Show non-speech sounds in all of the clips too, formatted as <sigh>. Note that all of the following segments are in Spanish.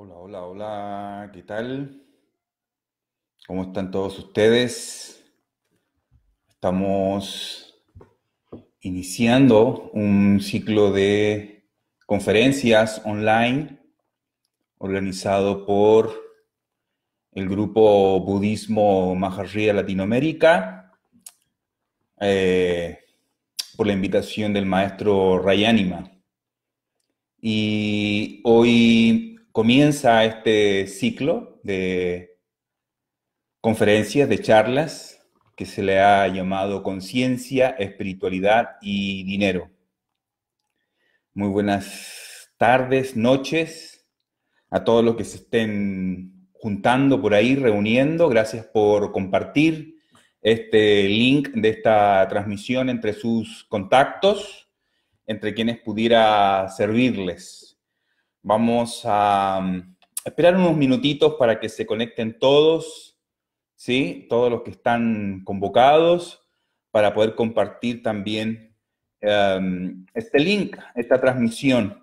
Hola, hola, hola, ¿qué tal? ¿Cómo están todos ustedes? Estamos iniciando un ciclo de conferencias online organizado por el grupo Budismo Maharria Latinoamérica eh, por la invitación del maestro Rayanima. Y hoy comienza este ciclo de conferencias, de charlas, que se le ha llamado conciencia, espiritualidad y dinero. Muy buenas tardes, noches a todos los que se estén juntando por ahí, reuniendo. Gracias por compartir este link de esta transmisión entre sus contactos, entre quienes pudiera servirles. Vamos a mm, esperar unos minutitos para que se conecten todos, ¿sí? Todos los que están convocados para poder compartir también em, este link, esta transmisión,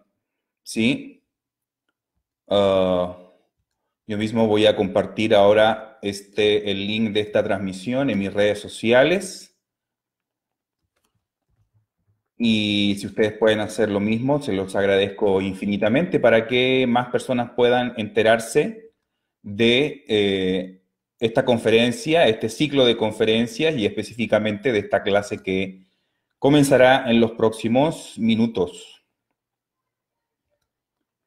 ¿sí? Ah, yo mismo voy a compartir ahora este, el link de esta transmisión en mis redes sociales. Y si ustedes pueden hacer lo mismo, se los agradezco infinitamente para que más personas puedan enterarse de eh, esta conferencia, este ciclo de conferencias y específicamente de esta clase que comenzará en los próximos minutos.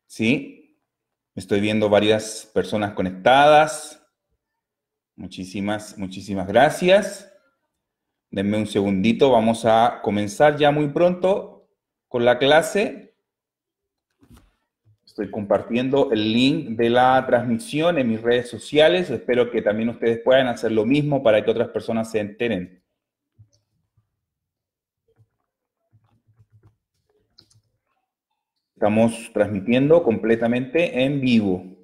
¿Sí? Estoy viendo varias personas conectadas. Muchísimas, muchísimas gracias. Denme un segundito, vamos a comenzar ya muy pronto con la clase. Estoy compartiendo el link de la transmisión en mis redes sociales. Espero que también ustedes puedan hacer lo mismo para que otras personas se enteren. Estamos transmitiendo completamente en vivo.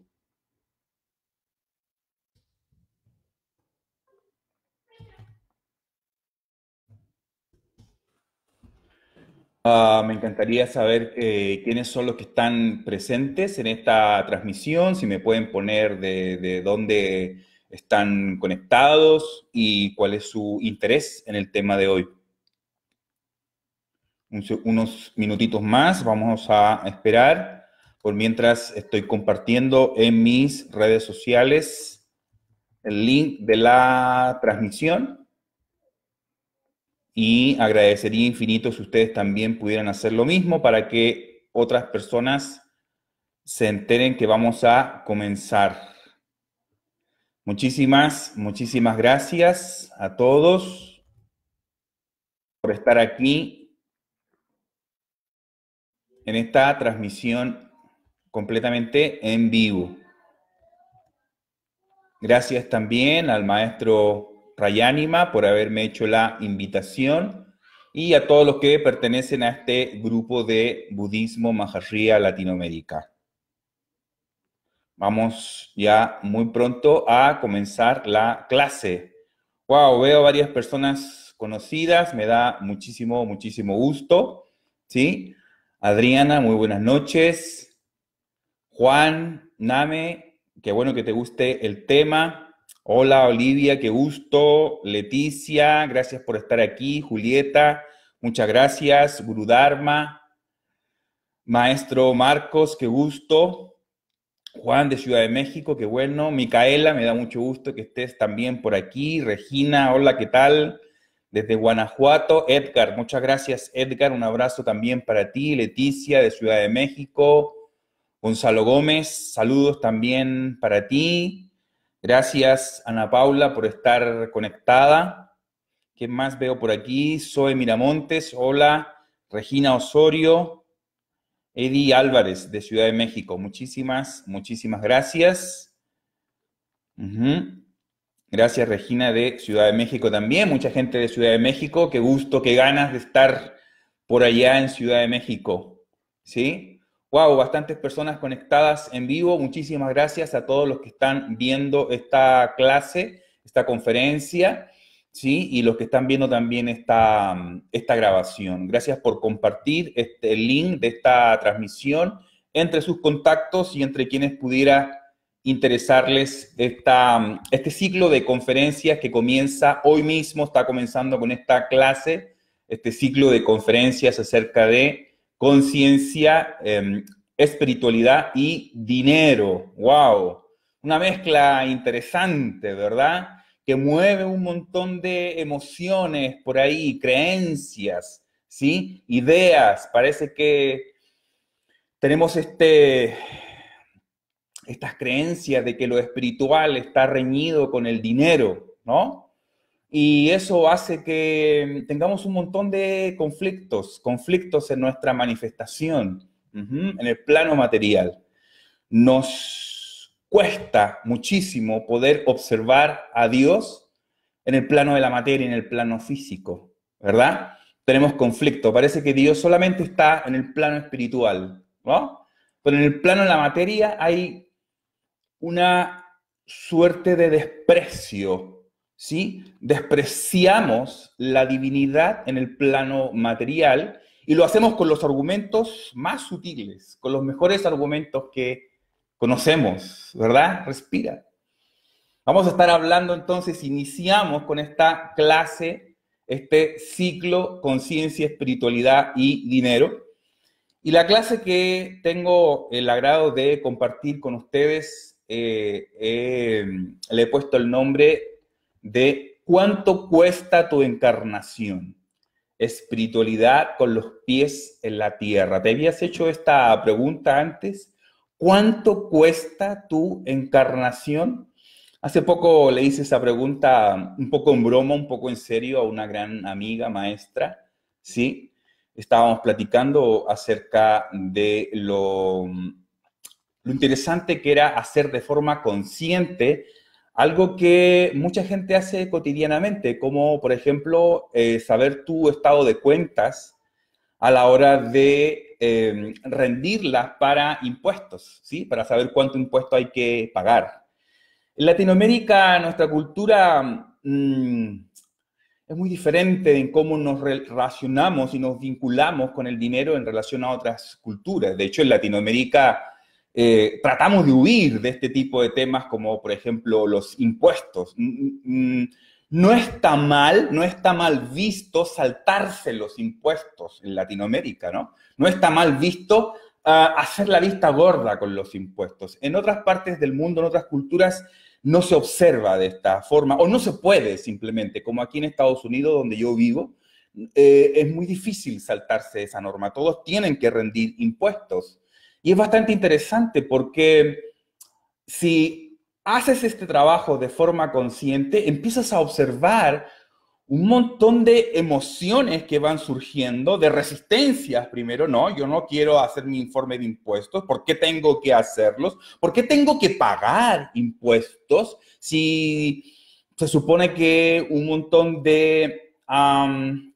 Ah, me encantaría saber eh, quiénes son los que están presentes en esta transmisión, si me pueden poner de, dónde están conectados y cuál es su interés en el tema de hoy. unos minutitos más, vamos a esperar. Por mientras estoy compartiendo en mis redes sociales el link de la transmisión y agradecería infinito si ustedes también pudieran hacer lo mismo para que otras personas se enteren que vamos a comenzar. Muchísimas, muchísimas gracias a todos por estar aquí en esta transmisión completamente en vivo. Gracias también al maestro Rayánima, por haberme hecho la invitación y a todos los que pertenecen a este grupo de budismo Maharria Latinoamérica. Vamos ya muy pronto a comenzar la clase. Wow, veo varias personas conocidas, me da muchísimo, muchísimo gusto. ¿Sí? Adriana, muy buenas noches. Juan, Name, qué bueno que te guste el tema. Hola Olivia, qué gusto. Leticia, gracias por estar aquí. Julieta, muchas gracias. Gurudharma, maestro Marcos, qué gusto. Juan de Ciudad de México, qué bueno. Micaela, me da mucho gusto que estés también por aquí. Regina, hola, ¿qué tal? Desde Guanajuato, Edgar, muchas gracias Edgar, un abrazo también para ti. Leticia de Ciudad de México. Gonzalo Gómez, saludos también para ti. Gracias, Ana Paula, por estar conectada. ¿Qué más veo por aquí? Zoe Miramontes, hola. Regina Osorio, Eddie Álvarez, de Ciudad de México. Muchísimas, muchísimas gracias. Gracias, Regina, de Ciudad de México también. Mucha gente de Ciudad de México. Qué gusto, qué ganas de estar por allá en Ciudad de México. ¿Sí? Wow, bastantes personas conectadas en vivo. Muchísimas gracias a todos los que están viendo esta clase, esta conferencia, ¿sí? Y los que están viendo también esta, esta grabación. Gracias por compartir este link de esta transmisión entre sus contactos y entre quienes pudiera interesarles esta, este ciclo de conferencias que comienza hoy mismo, está comenzando con esta clase, este ciclo de conferencias acerca de conciencia, em, espiritualidad y dinero. ¡Wow! Una mezcla interesante, ¿verdad? Que mueve un montón de emociones por ahí, creencias, ¿sí? Ideas. Parece que tenemos este, estas creencias de que lo espiritual está reñido con el dinero, ¿no? y eso hace que mm, tengamos un montón de conflictos, conflictos en nuestra manifestación, en el plano material. Nos cuesta muchísimo poder observar a Dios en el plano de la materia, en el plano físico, ¿verdad? Tenemos conflicto, parece que Dios solamente está en el plano espiritual, ¿no? Pero en el plano de la materia hay una suerte de desprecio ¿sí? Despreciamos la divinidad en el plano material y lo hacemos con los argumentos más sutiles, con los mejores argumentos que conocemos, ¿verdad? Respira. Vamos a estar hablando entonces, iniciamos con esta clase, este ciclo conciencia, espiritualidad y dinero. Y la clase que tengo el agrado de compartir con ustedes, eh, eh, le he puesto el nombre de cuánto cuesta tu encarnación. Espiritualidad con los pies en la tierra. ¿Te habías hecho esta pregunta antes? ¿Cuánto cuesta tu encarnación? Hace poco le hice esa pregunta un poco en broma, un poco en serio a una gran amiga, maestra, ¿sí? Estábamos platicando acerca de lo, lo interesante que era hacer de forma consciente algo que mucha gente hace cotidianamente, como por ejemplo eh, saber tu estado de cuentas a la hora de em, rendirlas para impuestos, ¿sí? para saber cuánto impuesto hay que pagar. En Latinoamérica, nuestra cultura mm, es muy diferente en cómo nos relacionamos y nos vinculamos con el dinero en relación a otras culturas. De hecho, en Latinoamérica eh, tratamos de huir de este tipo de temas como, por ejemplo, los impuestos. No está mal, no está mal visto saltarse los impuestos en Latinoamérica, ¿no? No está mal visto ah, hacer la vista gorda con los impuestos. En otras partes del mundo, en otras culturas, no se observa de esta forma, o no se puede simplemente, como aquí en Estados Unidos, donde yo vivo, eh, es muy difícil saltarse esa norma. Todos tienen que rendir impuestos. Y es bastante interesante porque si haces este trabajo de forma consciente, empiezas a observar un montón de emociones que van surgiendo, de resistencias primero, no, yo no quiero hacer mi informe de impuestos, ¿por qué tengo que hacerlos? ¿Por qué tengo que pagar impuestos si se supone que un montón de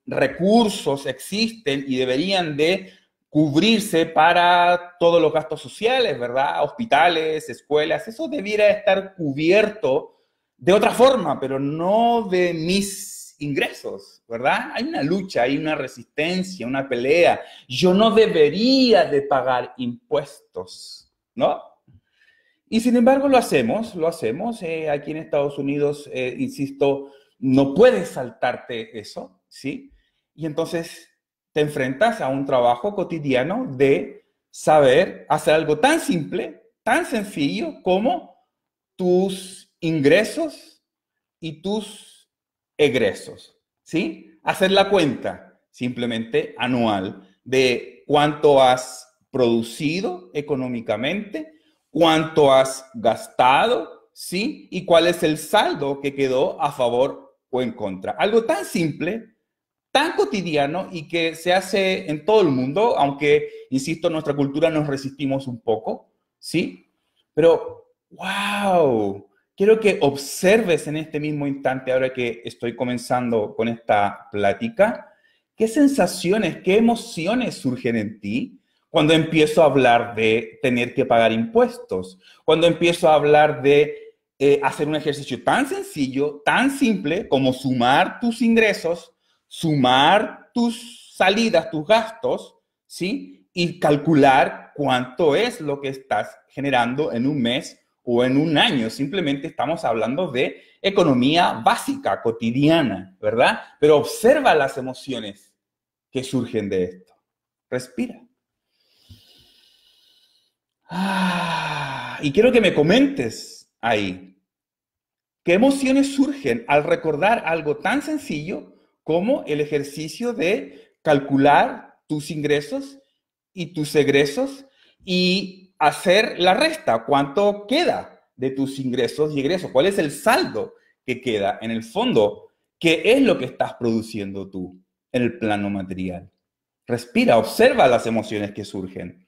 recursos existen y deberían de cubrirse para todos los gastos sociales, ¿verdad? Hospitales, escuelas, eso debiera estar cubierto de otra forma, pero no de mis ingresos, ¿verdad? Hay una lucha, hay una resistencia, una pelea. Yo no debería de pagar impuestos, ¿no? Y sin embargo lo hacemos, lo hacemos. Eh, aquí en Estados Unidos, eh, insisto, no puedes saltarte eso, ¿sí? Y entonces te enfrentas a un trabajo cotidiano de saber hacer algo tan simple, tan sencillo como tus ingresos y tus egresos, ¿sí? Hacer la cuenta simplemente anual de cuánto has producido económicamente, cuánto has gastado, ¿sí? Y cuál es el saldo que quedó a favor o en contra. Algo tan simple tan cotidiano y que se hace en todo el mundo, aunque, insisto, en nuestra cultura nos resistimos un poco, ¿sí? Pero, wow, quiero que observes en este mismo instante, ahora que estoy comenzando con esta plática, qué sensaciones, qué emociones surgen en ti cuando empiezo a hablar de tener que pagar impuestos, cuando empiezo a hablar de eh, hacer un ejercicio tan sencillo, tan simple como sumar tus ingresos sumar tus salidas, tus gastos, ¿sí? Y calcular cuánto es lo que estás generando en un mes o en un año. Simplemente estamos hablando de economía básica, cotidiana, ¿verdad? Pero observa las emociones que surgen de esto. Respira. Ah, y quiero que me comentes ahí. ¿Qué emociones surgen al recordar algo tan sencillo como el ejercicio de calcular tus ingresos y tus egresos y hacer la resta, cuánto queda de tus ingresos y egresos, cuál es el saldo que queda en el fondo, qué es lo que estás produciendo tú en el plano material. Respira, observa las emociones que surgen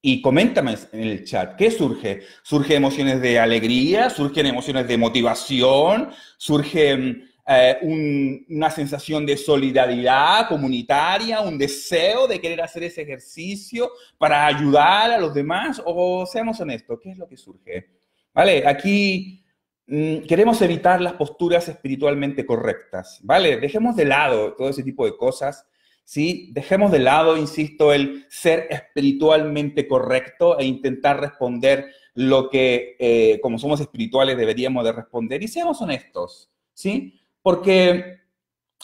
y coméntame en el chat, ¿qué surge? ¿Surge emociones de alegría? ¿Surgen emociones de motivación? ¿Surgen eh, una sensación de solidaridad comunitaria, un deseo de querer hacer ese ejercicio para ayudar a los demás? O seamos honestos, ¿qué es lo que surge? ¿Vale? Aquí mm, queremos evitar las posturas espiritualmente correctas, ¿vale? Dejemos de lado todo ese tipo de cosas. ¿sí? Dejemos de lado, insisto, el ser espiritualmente correcto e intentar responder lo que, eh, como somos espirituales, deberíamos de responder. Y seamos honestos, ¿sí? Porque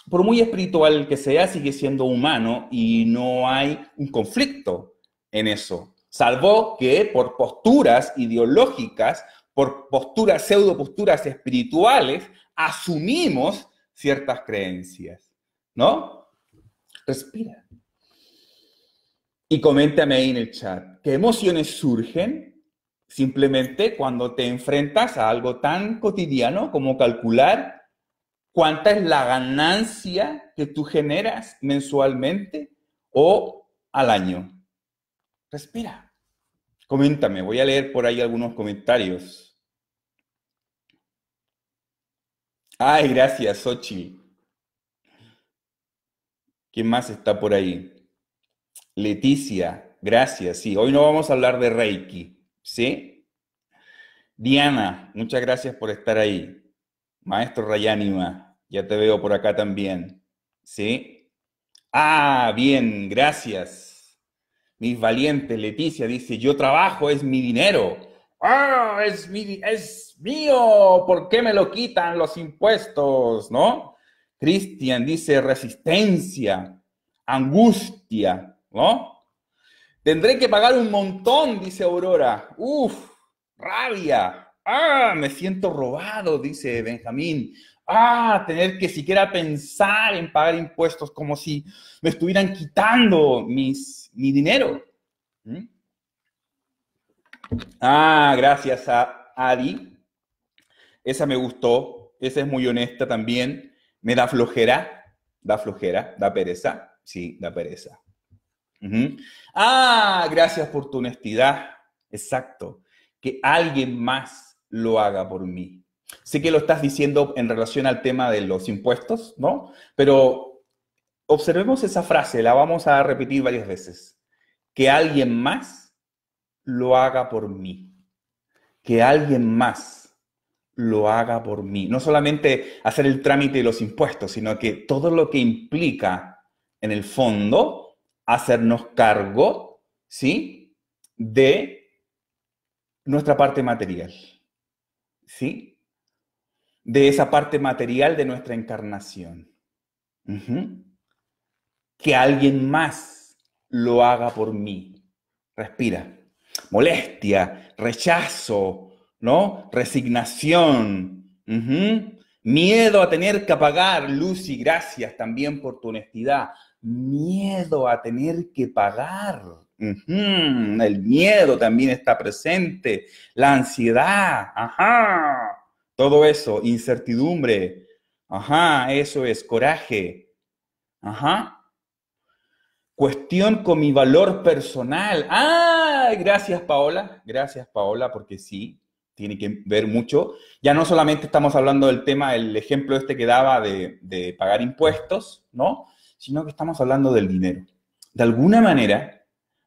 por muy espiritual que sea, sigue siendo humano y no hay un conflicto en eso, salvo que por posturas ideológicas, por posturas, pseudo posturas espirituales, asumimos ciertas creencias, ¿no? Respira. Y coméntame ahí en el chat, ¿qué emociones surgen simplemente cuando te enfrentas a algo tan cotidiano como calcular cuánta es la ganancia que tú generas mensualmente o al año. Respira. Coméntame, voy a leer por ahí algunos comentarios. Ay, gracias, Xochitl. ¿Quién más está por ahí? Leticia, gracias. Sí, hoy no vamos a hablar de Reiki, ¿sí? Diana, muchas gracias por estar ahí. Maestro Rayánima, ya te veo por acá también. ¿Sí? Ah, bien, gracias. Mis valientes, Leticia dice, yo trabajo, es mi dinero. Ah, es, mi, es mío, ¿por qué me lo quitan los impuestos? ¿No? Cristian dice, resistencia, angustia, ¿no? Tendré que pagar un montón, dice Aurora. Uf, rabia. Ah, me siento robado, dice Benjamín. Ah, tener que siquiera pensar en pagar impuestos como si me estuvieran quitando mis, mi dinero. ¿Mm? Ah, gracias a Adi. Esa me gustó. Esa es muy honesta también. Me da flojera. Da flojera. Da pereza. Sí, da pereza. Ah, gracias por tu honestidad. Exacto. Que alguien más lo haga por mí. Sé que lo estás diciendo en relación al tema de los impuestos, ¿no? Pero observemos esa frase, la vamos a repetir varias veces. Que alguien más lo haga por mí. Que alguien más lo haga por mí. No solamente hacer el trámite de los impuestos, sino que todo lo que implica, en el fondo, hacernos cargo, ¿sí? De nuestra parte material. ¿sí? De esa parte material de nuestra encarnación. Que alguien más lo haga por mí. Respira. Molestia, rechazo, ¿no? Resignación. Miedo a tener que pagar, Lucy, gracias también por tu honestidad. Miedo a tener que pagar. El miedo también está presente, la ansiedad, ajá, todo eso, incertidumbre, ajá, eso es coraje, ajá. Cuestión con mi valor personal. Ah, gracias Paola, gracias Paola, porque sí, tiene que ver mucho. Ya no solamente estamos hablando del tema, el ejemplo este que daba de, de pagar impuestos, ¿no? Sino que estamos hablando del dinero. De alguna manera,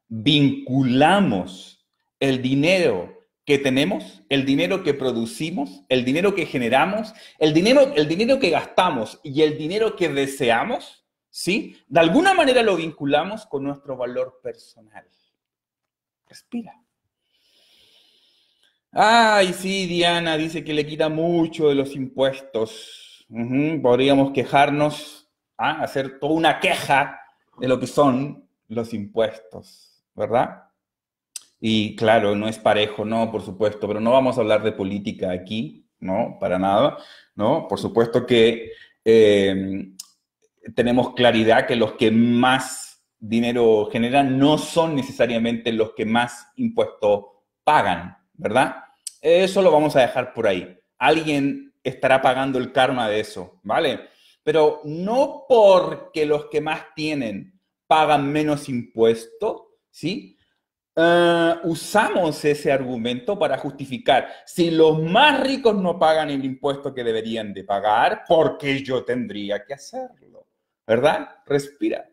vinculamos el dinero que tenemos, el dinero que producimos, el dinero que generamos, el dinero, el dinero que gastamos y el dinero que deseamos, ¿sí? De alguna manera lo vinculamos con nuestro valor personal. Respira. Ay, sí, Diana dice que le quita mucho de los impuestos. podríamos quejarnos, ¿ah? hacer toda una queja de lo que son los impuestos. ¿verdad? Y claro, no es parejo, no, por supuesto, pero no vamos a hablar de política aquí, ¿no? Para nada, ¿no? Por supuesto que em, tenemos claridad que los que más dinero generan no son necesariamente los que más impuestos pagan, ¿verdad? Eso lo vamos a dejar por ahí. Alguien estará pagando el karma de eso, ¿vale? Pero no porque los que más tienen pagan menos impuestos, ¿sí? Eh, usamos ese argumento para justificar, si los más ricos no pagan el impuesto que deberían de pagar, ¿por qué yo tendría que hacerlo? ¿Verdad? Respira.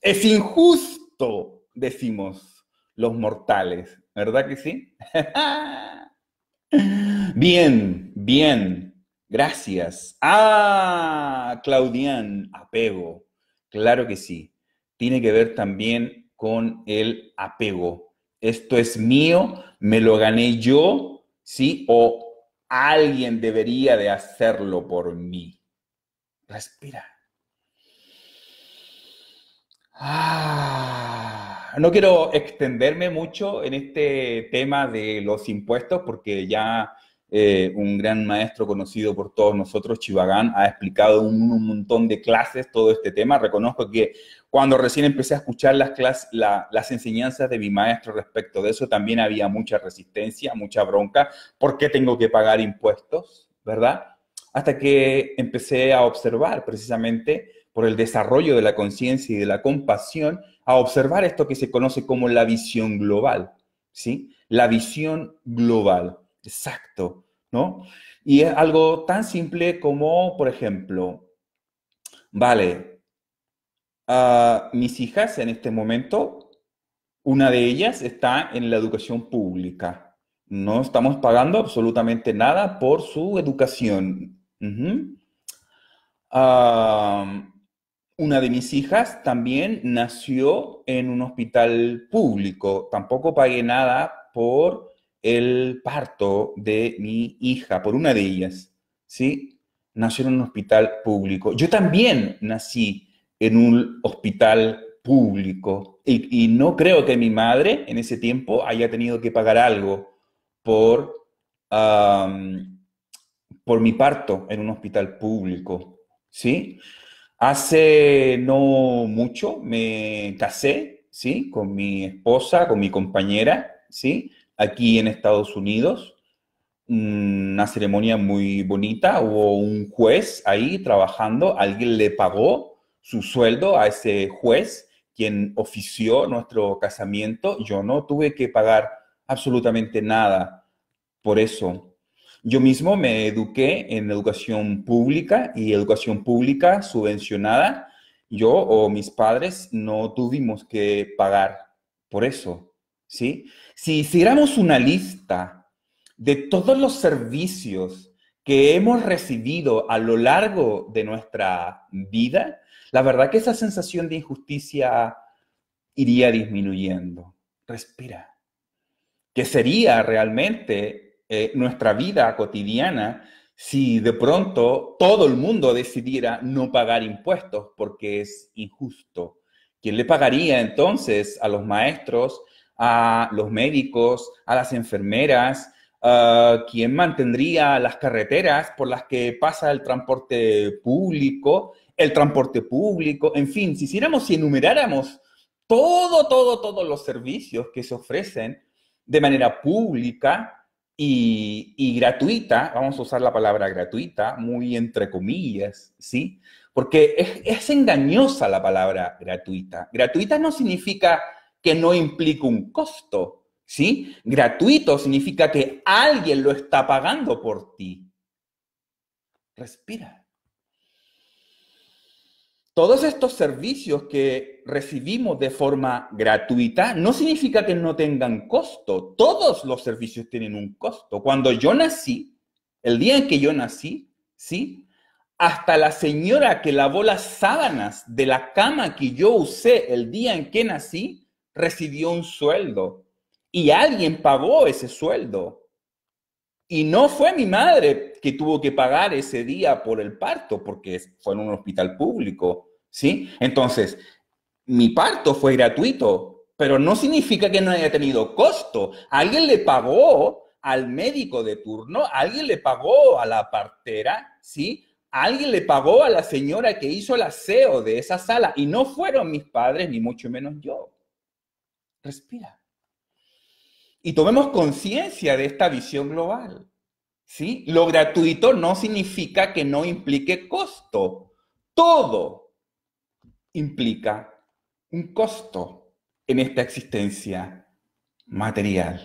Es injusto, decimos los mortales, ¿verdad que sí? <laughs> bien, bien, gracias. Ah, Claudian, apego, claro que sí. Tiene que ver también con el apego. Esto es mío, me lo gané yo, ¿sí? O alguien debería de hacerlo por mí. Respira. Ah, no quiero extenderme mucho en este tema de los impuestos porque ya eh, un gran maestro conocido por todos nosotros, Chivagán, ha explicado un, un, montón de clases todo este tema. Reconozco que cuando recién empecé a escuchar las, las enseñanzas de mi maestro respecto de eso, también había mucha resistencia, mucha bronca. ¿Por qué tengo que pagar impuestos? ¿Verdad? Hasta que empecé a observar precisamente por el desarrollo de la conciencia y de la compasión, a observar esto que se conoce como la visión global, ¿sí? La visión global, exacto, ¿no? Y es algo tan simple como, por ejemplo, vale, mis hijas en este momento, una de ellas está en la educación pública. No estamos pagando absolutamente nada por su educación. una de mis hijas también nació en un hospital público. Tampoco pagué nada por el parto de mi hija, por una de ellas. ¿Sí? Nació en un hospital público. Yo también nací en un hospital público. Y, no creo que mi madre en ese tiempo haya tenido que pagar algo por, por mi parto en un hospital público. ¿sí? Hace no mucho me casé ¿sí? con mi esposa, con mi compañera, ¿sí? aquí en Estados Unidos. Mm, una ceremonia muy bonita, hubo un juez ahí trabajando, alguien le pagó su sueldo a ese juez quien ofició nuestro casamiento. Yo no tuve que pagar absolutamente nada por eso. Yo mismo me eduqué en educación pública y educación pública subvencionada. Yo o mis padres no tuvimos que pagar por eso, Si hiciéramos una lista de todos los servicios que hemos recibido a lo largo de nuestra vida, la verdad que esa sensación de injusticia iría disminuyendo. Respira. ¿Qué sería realmente eh, nuestra vida cotidiana si de pronto todo el mundo decidiera no pagar impuestos porque es injusto. ¿Quién le pagaría entonces a los maestros, a los médicos, a las enfermeras? Ah, ¿Quién mantendría las carreteras por las que pasa el transporte público? el transporte público, en fin, si hiciéramos, si enumeráramos todo, todo, todos los servicios que se ofrecen de manera pública y, gratuita, vamos a usar la palabra gratuita, muy entre comillas, ¿sí? Porque es, es engañosa la palabra gratuita. Gratuita no significa que no implica un costo, ¿sí? Gratuito significa que alguien lo está pagando por ti. Respira todos estos servicios que recibimos de forma gratuita no significa que no tengan costo. Todos los servicios tienen un costo. Cuando yo nací, el día en que yo nací, ¿sí? Hasta la señora que lavó las sábanas de la cama que yo usé el día en que nací, recibió un sueldo. Y alguien pagó ese sueldo. Y no fue mi madre que tuvo que pagar ese día por el parto, porque fue en un hospital público ¿sí? Entonces, mi parto fue gratuito, pero no significa que no haya tenido costo. Alguien le pagó al médico de turno, alguien le pagó a la partera, ¿sí? Alguien le pagó a la señora que hizo el aseo de esa sala y no fueron mis padres, ni mucho menos yo. Respira. Y tomemos conciencia de esta visión global. ¿sí? Lo gratuito no significa que no implique costo. Todo implica un costo en esta existencia material.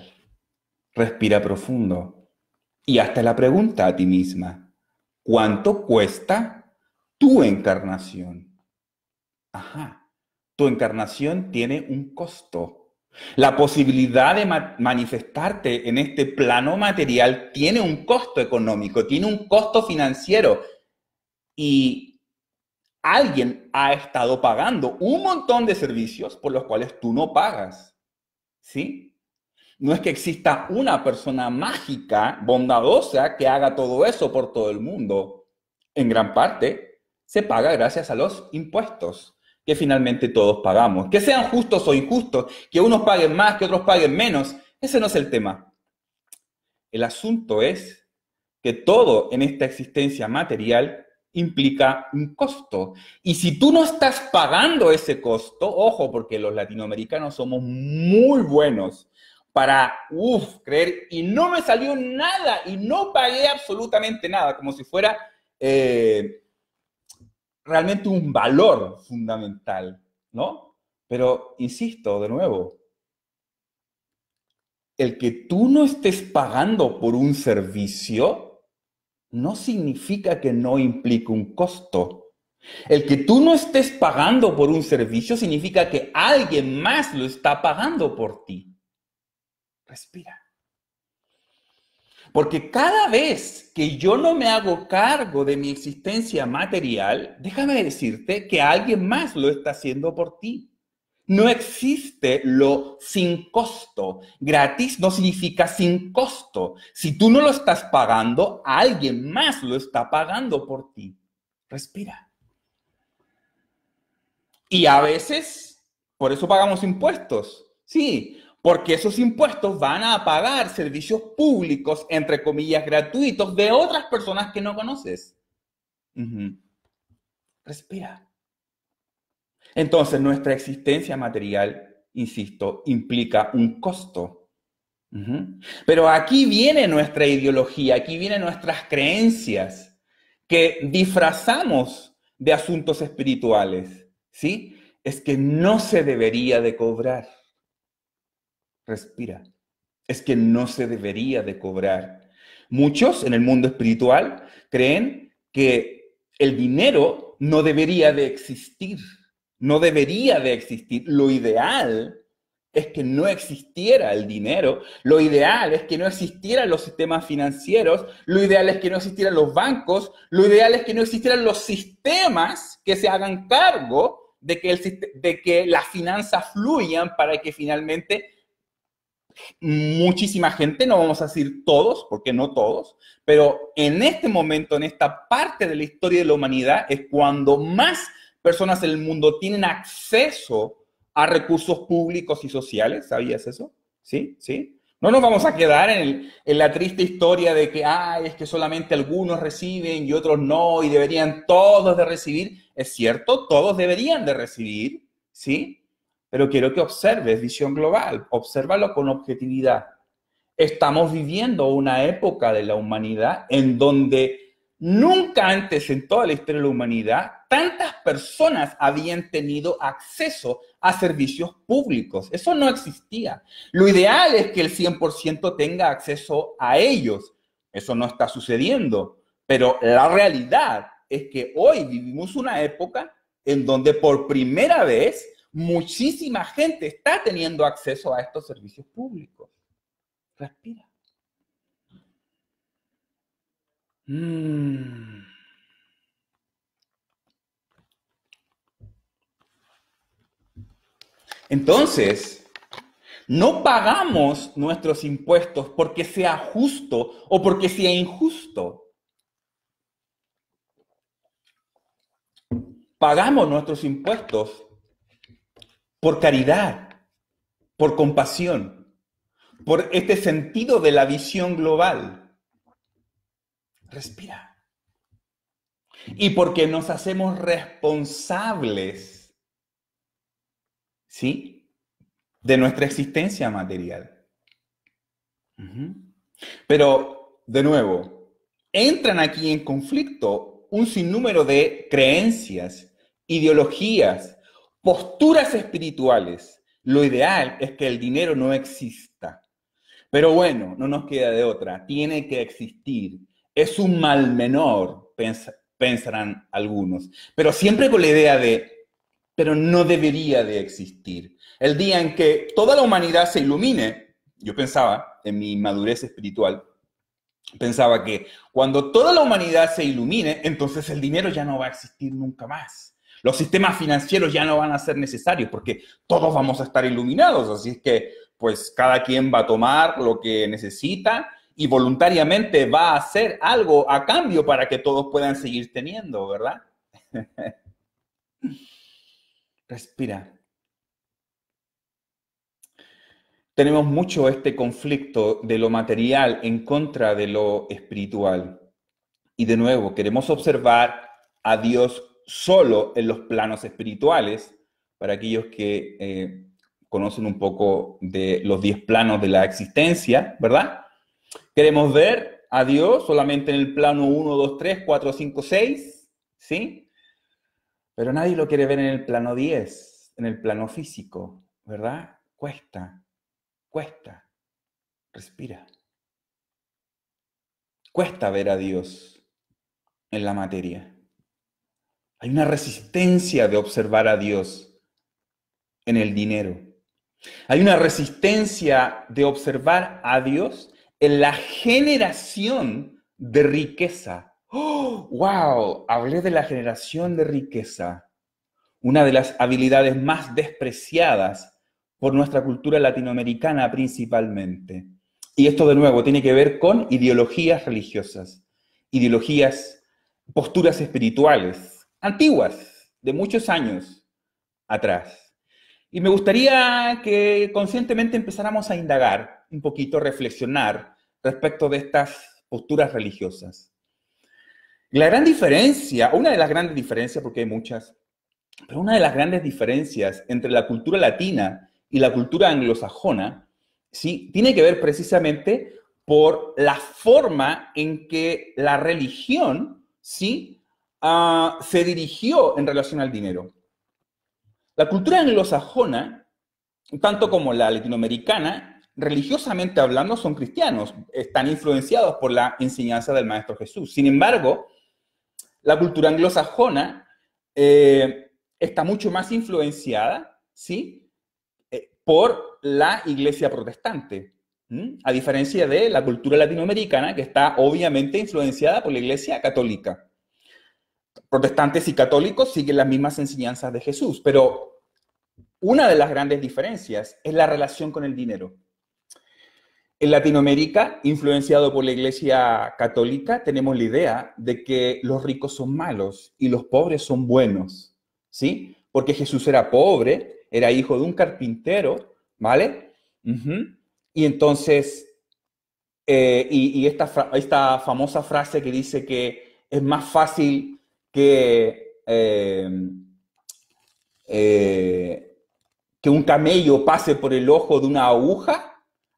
Respira profundo y hasta la pregunta a ti misma, ¿cuánto cuesta tu encarnación? Ajá, tu encarnación tiene un costo. La posibilidad de manifestarte en este plano material tiene un costo económico, tiene un costo financiero. Y alguien ha estado pagando un montón de servicios por los cuales tú no pagas. ¿Sí? No es que exista una persona mágica, bondadosa, que haga todo eso por todo el mundo. En gran parte se paga gracias a los impuestos que finalmente todos pagamos. Que sean justos o injustos, que unos paguen más, que otros paguen menos, ese no es el tema. El asunto es que todo en esta existencia material implica un costo. Y si tú no estás pagando ese costo, ojo, porque los latinoamericanos somos muy buenos para, uff, creer, y no me salió nada, y no pagué absolutamente nada, como si fuera eh, realmente un valor fundamental, ¿no? Pero, insisto, de nuevo, el que tú no estés pagando por un servicio, no significa que no implique un costo. El que tú no estés pagando por un servicio significa que alguien más lo está pagando por ti. Respira. Porque cada vez que yo no me hago cargo de mi existencia material, déjame decirte que alguien más lo está haciendo por ti. No existe lo sin costo. Gratis no significa sin costo. Si tú no lo estás pagando, alguien más lo está pagando por ti. Respira. Y a veces, por eso pagamos impuestos. Sí, porque esos impuestos van a pagar servicios públicos, entre comillas, gratuitos de otras personas que no conoces. Respira. Entonces, nuestra existencia material, insisto, implica un costo. Pero aquí viene nuestra ideología, aquí vienen nuestras creencias que disfrazamos de asuntos espirituales, ¿sí? Es que no se debería de cobrar. Respira. Es que no se debería de cobrar. Muchos en el mundo espiritual creen que el dinero no debería de existir no debería de existir. Lo ideal es que no existiera el dinero, lo ideal es que no existieran los sistemas financieros, lo ideal es que no existieran los bancos, lo ideal es que no existieran los sistemas que se hagan cargo de que, el, de que las finanzas fluyan para que finalmente muchísima gente, no vamos a decir todos, porque no todos, pero en este momento, en esta parte de la historia de la humanidad, es cuando más personas del mundo tienen acceso a recursos públicos y sociales. ¿Sabías eso? ¿Sí? ¿Sí? No nos vamos a quedar en, la triste historia de que, ay, ah, es que solamente algunos reciben y otros no, y deberían todos de recibir. Es cierto, todos deberían de recibir, ¿sí? Pero quiero que observes visión global, obsérvalo con objetividad. Estamos viviendo una época de la humanidad en donde nunca antes en toda la historia de la humanidad tantas personas habían tenido acceso a servicios públicos. Eso no existía. Lo ideal es que el 100% tenga acceso a ellos. Eso no está sucediendo. Pero la realidad es que hoy vivimos una época en donde por primera vez muchísima gente está teniendo acceso a estos servicios públicos. Respira. Mm. Entonces, no pagamos nuestros impuestos porque sea justo o porque sea injusto. Pagamos nuestros impuestos por caridad, por compasión, por este sentido de la visión global. Respira. Y porque nos hacemos responsables ¿sí? De nuestra existencia material. Pero, de nuevo, entran aquí en conflicto un sinnúmero de creencias, ideologías, posturas espirituales. Lo ideal es que el dinero no exista. Pero bueno, no nos queda de otra. Tiene que existir. Es un mal menor, pensarán algunos. Pero siempre con la idea de pero no debería de existir. El día en que toda la humanidad se ilumine, yo pensaba, en mi madurez espiritual, pensaba que cuando toda la humanidad se ilumine, entonces el dinero ya no va a existir nunca más. Los sistemas financieros ya no van a ser necesarios porque todos vamos a estar iluminados, así es que pues cada quien va a tomar lo que necesita y voluntariamente va a hacer algo a cambio para que todos puedan seguir teniendo, ¿verdad? <laughs> Respira. Tenemos mucho este conflicto de lo material en contra de lo espiritual. Y de nuevo, queremos observar a Dios solo en los planos espirituales, para aquellos que eh, conocen un poco de los diez planos de la existencia, ¿verdad? Queremos ver a Dios solamente en el plano 1, 2, 3, 4, 5, 6, ¿sí? Pero nadie lo quiere ver en el plano 10, en el plano físico, ¿verdad? Cuesta, cuesta. Respira. Cuesta ver a Dios en la materia. Hay una resistencia de observar a Dios en el dinero. Hay una resistencia de observar a Dios en la generación de riqueza ¡Wow! Hablé de la generación de riqueza, una de las habilidades más despreciadas por nuestra cultura latinoamericana principalmente. Y esto de nuevo tiene que ver con ideologías religiosas, ideologías, posturas espirituales, antiguas, de muchos años atrás. Y me gustaría que conscientemente empezáramos a indagar un poquito, reflexionar respecto de estas posturas religiosas. La gran diferencia, una de las grandes diferencias, porque hay muchas, pero una de las grandes diferencias entre la cultura latina y la cultura anglosajona, ¿sí? Tiene que ver precisamente por la forma en que la religión, ¿sí? Ah, se dirigió en relación al dinero. La cultura anglosajona, tanto como la latinoamericana, religiosamente hablando, son cristianos, están influenciados por la enseñanza del Maestro Jesús. Sin embargo, la cultura anglosajona eh, está mucho más influenciada, ¿sí? Eh, por la iglesia protestante, a diferencia de la cultura latinoamericana, que está obviamente influenciada por la iglesia católica. Protestantes y católicos siguen las mismas enseñanzas de Jesús, pero una de las grandes diferencias es la relación con el dinero. En Latinoamérica, influenciado por la Iglesia Católica, tenemos la idea de que los ricos son malos y los pobres son buenos, ¿sí? Porque Jesús era pobre, era hijo de un carpintero, ¿vale? Y entonces, eh, y, esta, famosa frase que dice que es más fácil que em, eh, un camello pase por el ojo de una aguja,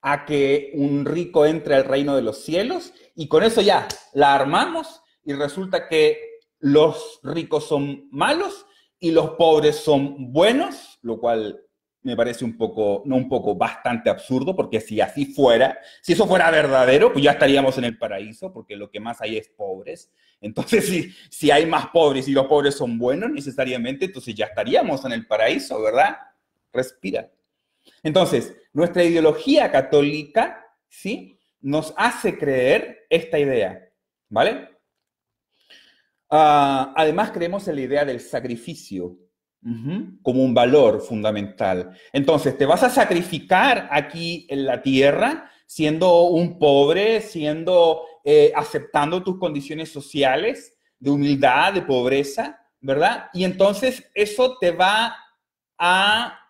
a que un rico entre al reino de los cielos y con eso ya la armamos y resulta que los ricos son malos y los pobres son buenos, lo cual me parece un poco, no un poco, bastante absurdo, porque si así fuera, si eso fuera verdadero, pues ya estaríamos en el paraíso, porque lo que más hay es pobres. Entonces, si, si hay más pobres y los pobres son buenos necesariamente, entonces ya estaríamos en el paraíso, ¿verdad? Respira. Entonces, nuestra ideología católica, ¿sí? Nos hace creer esta idea, ¿vale? Ah, además, creemos en la idea del sacrificio como un valor fundamental. Entonces, te vas a sacrificar aquí en la tierra, siendo un pobre, siendo eh, aceptando tus condiciones sociales de humildad, de pobreza, ¿verdad? Y entonces eso te va a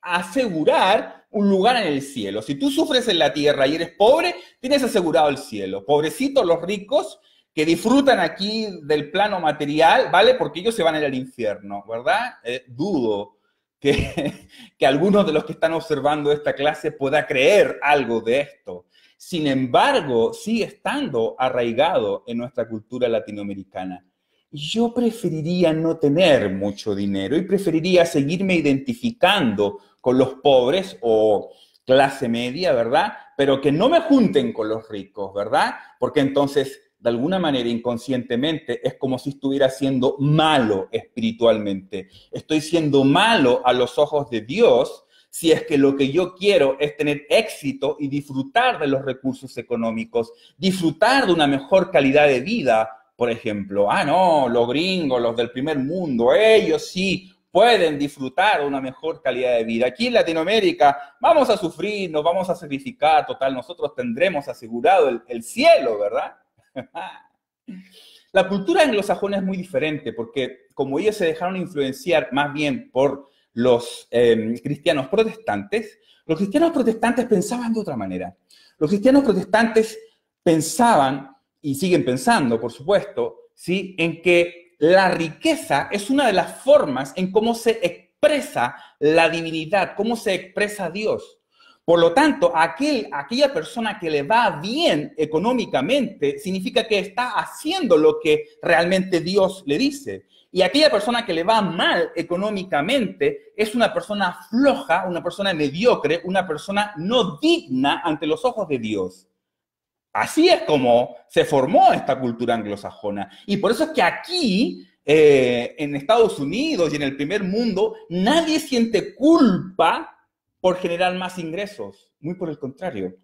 asegurar un lugar en el cielo. Si tú sufres en la tierra y eres pobre, tienes asegurado el cielo. Pobrecitos los ricos que disfrutan aquí del plano material, ¿vale? Porque ellos se van a ir al infierno, ¿verdad? Eh, dudo que, <laughs> que algunos de los que están observando esta clase pueda creer algo de esto. Sin embargo, sigue estando arraigado en nuestra cultura latinoamericana yo preferiría no tener mucho dinero y preferiría seguirme identificando con los pobres o clase media, ¿verdad? Pero que no me junten con los ricos, ¿verdad? Porque entonces, de alguna manera, inconscientemente, es como si estuviera siendo malo espiritualmente. Estoy siendo malo a los ojos de Dios si es que lo que yo quiero es tener éxito y disfrutar de los recursos económicos, disfrutar de una mejor calidad de vida por ejemplo, ah, no, los gringos, los del primer mundo, ellos sí pueden disfrutar una mejor calidad de vida. Aquí en Latinoamérica vamos a sufrir, nos vamos a sacrificar, total, nosotros tendremos asegurado el, cielo, ¿verdad? <laughs> La cultura anglosajona es muy diferente porque como ellos se dejaron influenciar más bien por los em, cristianos protestantes, los cristianos protestantes pensaban de otra manera. Los cristianos protestantes pensaban y siguen pensando, por supuesto, ¿sí? en que la riqueza es una de las formas en cómo se expresa la divinidad, cómo se expresa Dios. Por lo tanto, aquel, aquella persona que le va bien económicamente significa que está haciendo lo que realmente Dios le dice. Y aquella persona que le va mal económicamente es una persona floja, una persona mediocre, una persona no digna ante los ojos de Dios. Así es como se formó esta cultura anglosajona. Y por eso es que aquí, eh, en Estados Unidos y en el primer mundo, nadie siente culpa por generar más ingresos. Muy por el contrario.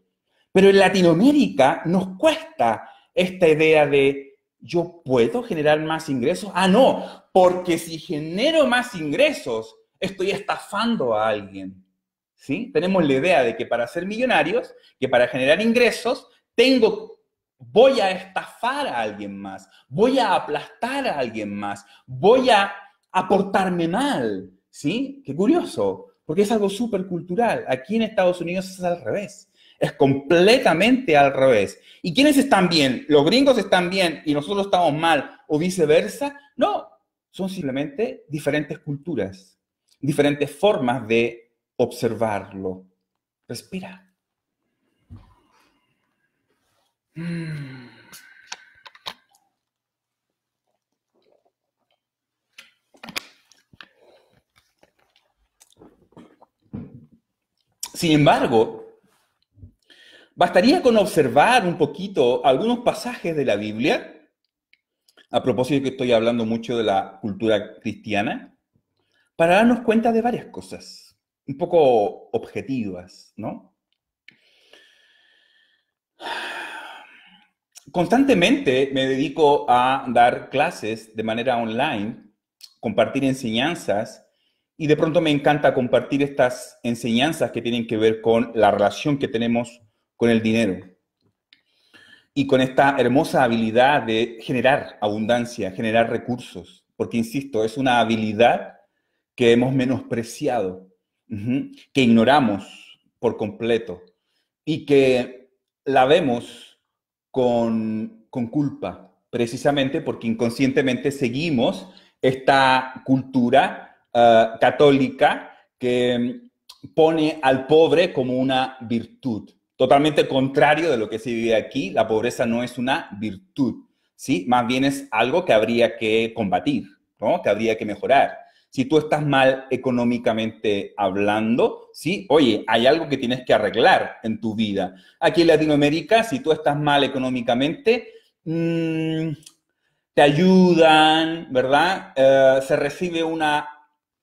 Pero en Latinoamérica nos cuesta esta idea de yo puedo generar más ingresos. Ah, no, porque si genero más ingresos, estoy estafando a alguien. ¿Sí? Tenemos la idea de que para ser millonarios, que para generar ingresos, tengo, voy a estafar a alguien más, voy a aplastar a alguien más, voy a aportarme mal, ¿sí? Qué curioso, porque es algo súper cultural. Aquí en Estados Unidos es al revés. Es completamente al revés. ¿Y quiénes están bien? ¿Los gringos están bien y nosotros estamos mal o viceversa? No, son simplemente diferentes culturas, diferentes formas de observarlo. Respira. Sin embargo, bastaría con observar un poquito algunos pasajes de la Biblia, a propósito de que estoy hablando mucho de la cultura cristiana, para darnos cuenta de varias cosas, un poco objetivas, ¿no? constantemente me dedico a dar clases de manera online, compartir enseñanzas y de pronto me encanta compartir estas enseñanzas que tienen que ver con la relación que tenemos con el dinero y con esta hermosa habilidad de generar abundancia, generar recursos, porque insisto, es una habilidad que hemos menospreciado, que ignoramos por completo y que la vemos con, con culpa, precisamente porque inconscientemente seguimos esta cultura eh, católica que mm, pone al pobre como una virtud. Totalmente contrario de lo que se vive aquí, la pobreza no es una virtud, ¿sí? Más bien es algo que habría que combatir, Que habría que mejorar si tú estás mal económicamente hablando, ¿sí? Oye, hay algo que tienes que arreglar en tu vida. Aquí en Latinoamérica, si tú estás mal económicamente, mm, te ayudan, ¿verdad? Eh, se recibe una,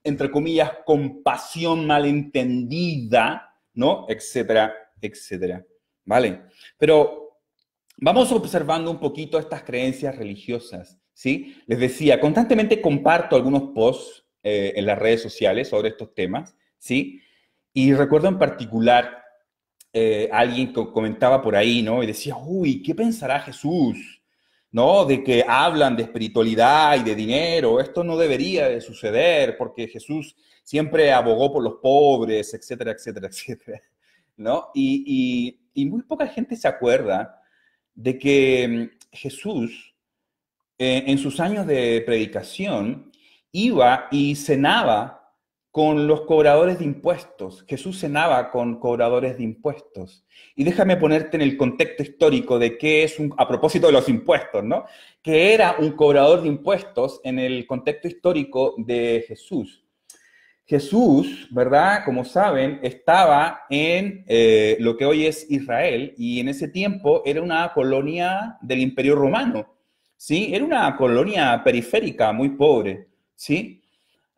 entre comillas, compasión malentendida, ¿no? Etcétera, etcétera. ¿Vale? Pero vamos observando un poquito estas creencias religiosas, ¿sí? Les decía, constantemente comparto algunos posts eh, en las redes sociales sobre estos temas, ¿sí? Y recuerdo en particular eh, alguien que comentaba por ahí, ¿no? Y decía, uy, ¿qué pensará Jesús? ¿No? De que hablan de espiritualidad y de dinero, esto no debería de suceder porque Jesús siempre abogó por los pobres, etcétera, etcétera, <laughs> etcétera, ¿no? Y, muy poca gente se acuerda de que mm, Jesús, eh, en sus años de predicación, iba y cenaba con los cobradores de impuestos. Jesús cenaba con cobradores de impuestos. Y déjame ponerte en el contexto histórico de qué es un, a propósito de los impuestos, ¿no? Que era un cobrador de impuestos en el contexto histórico de Jesús. Jesús, ¿verdad? Como saben, estaba en eh, lo que hoy es Israel y en ese tiempo era una colonia del Imperio Romano, ¿sí? Era una colonia periférica muy pobre. ¿sí?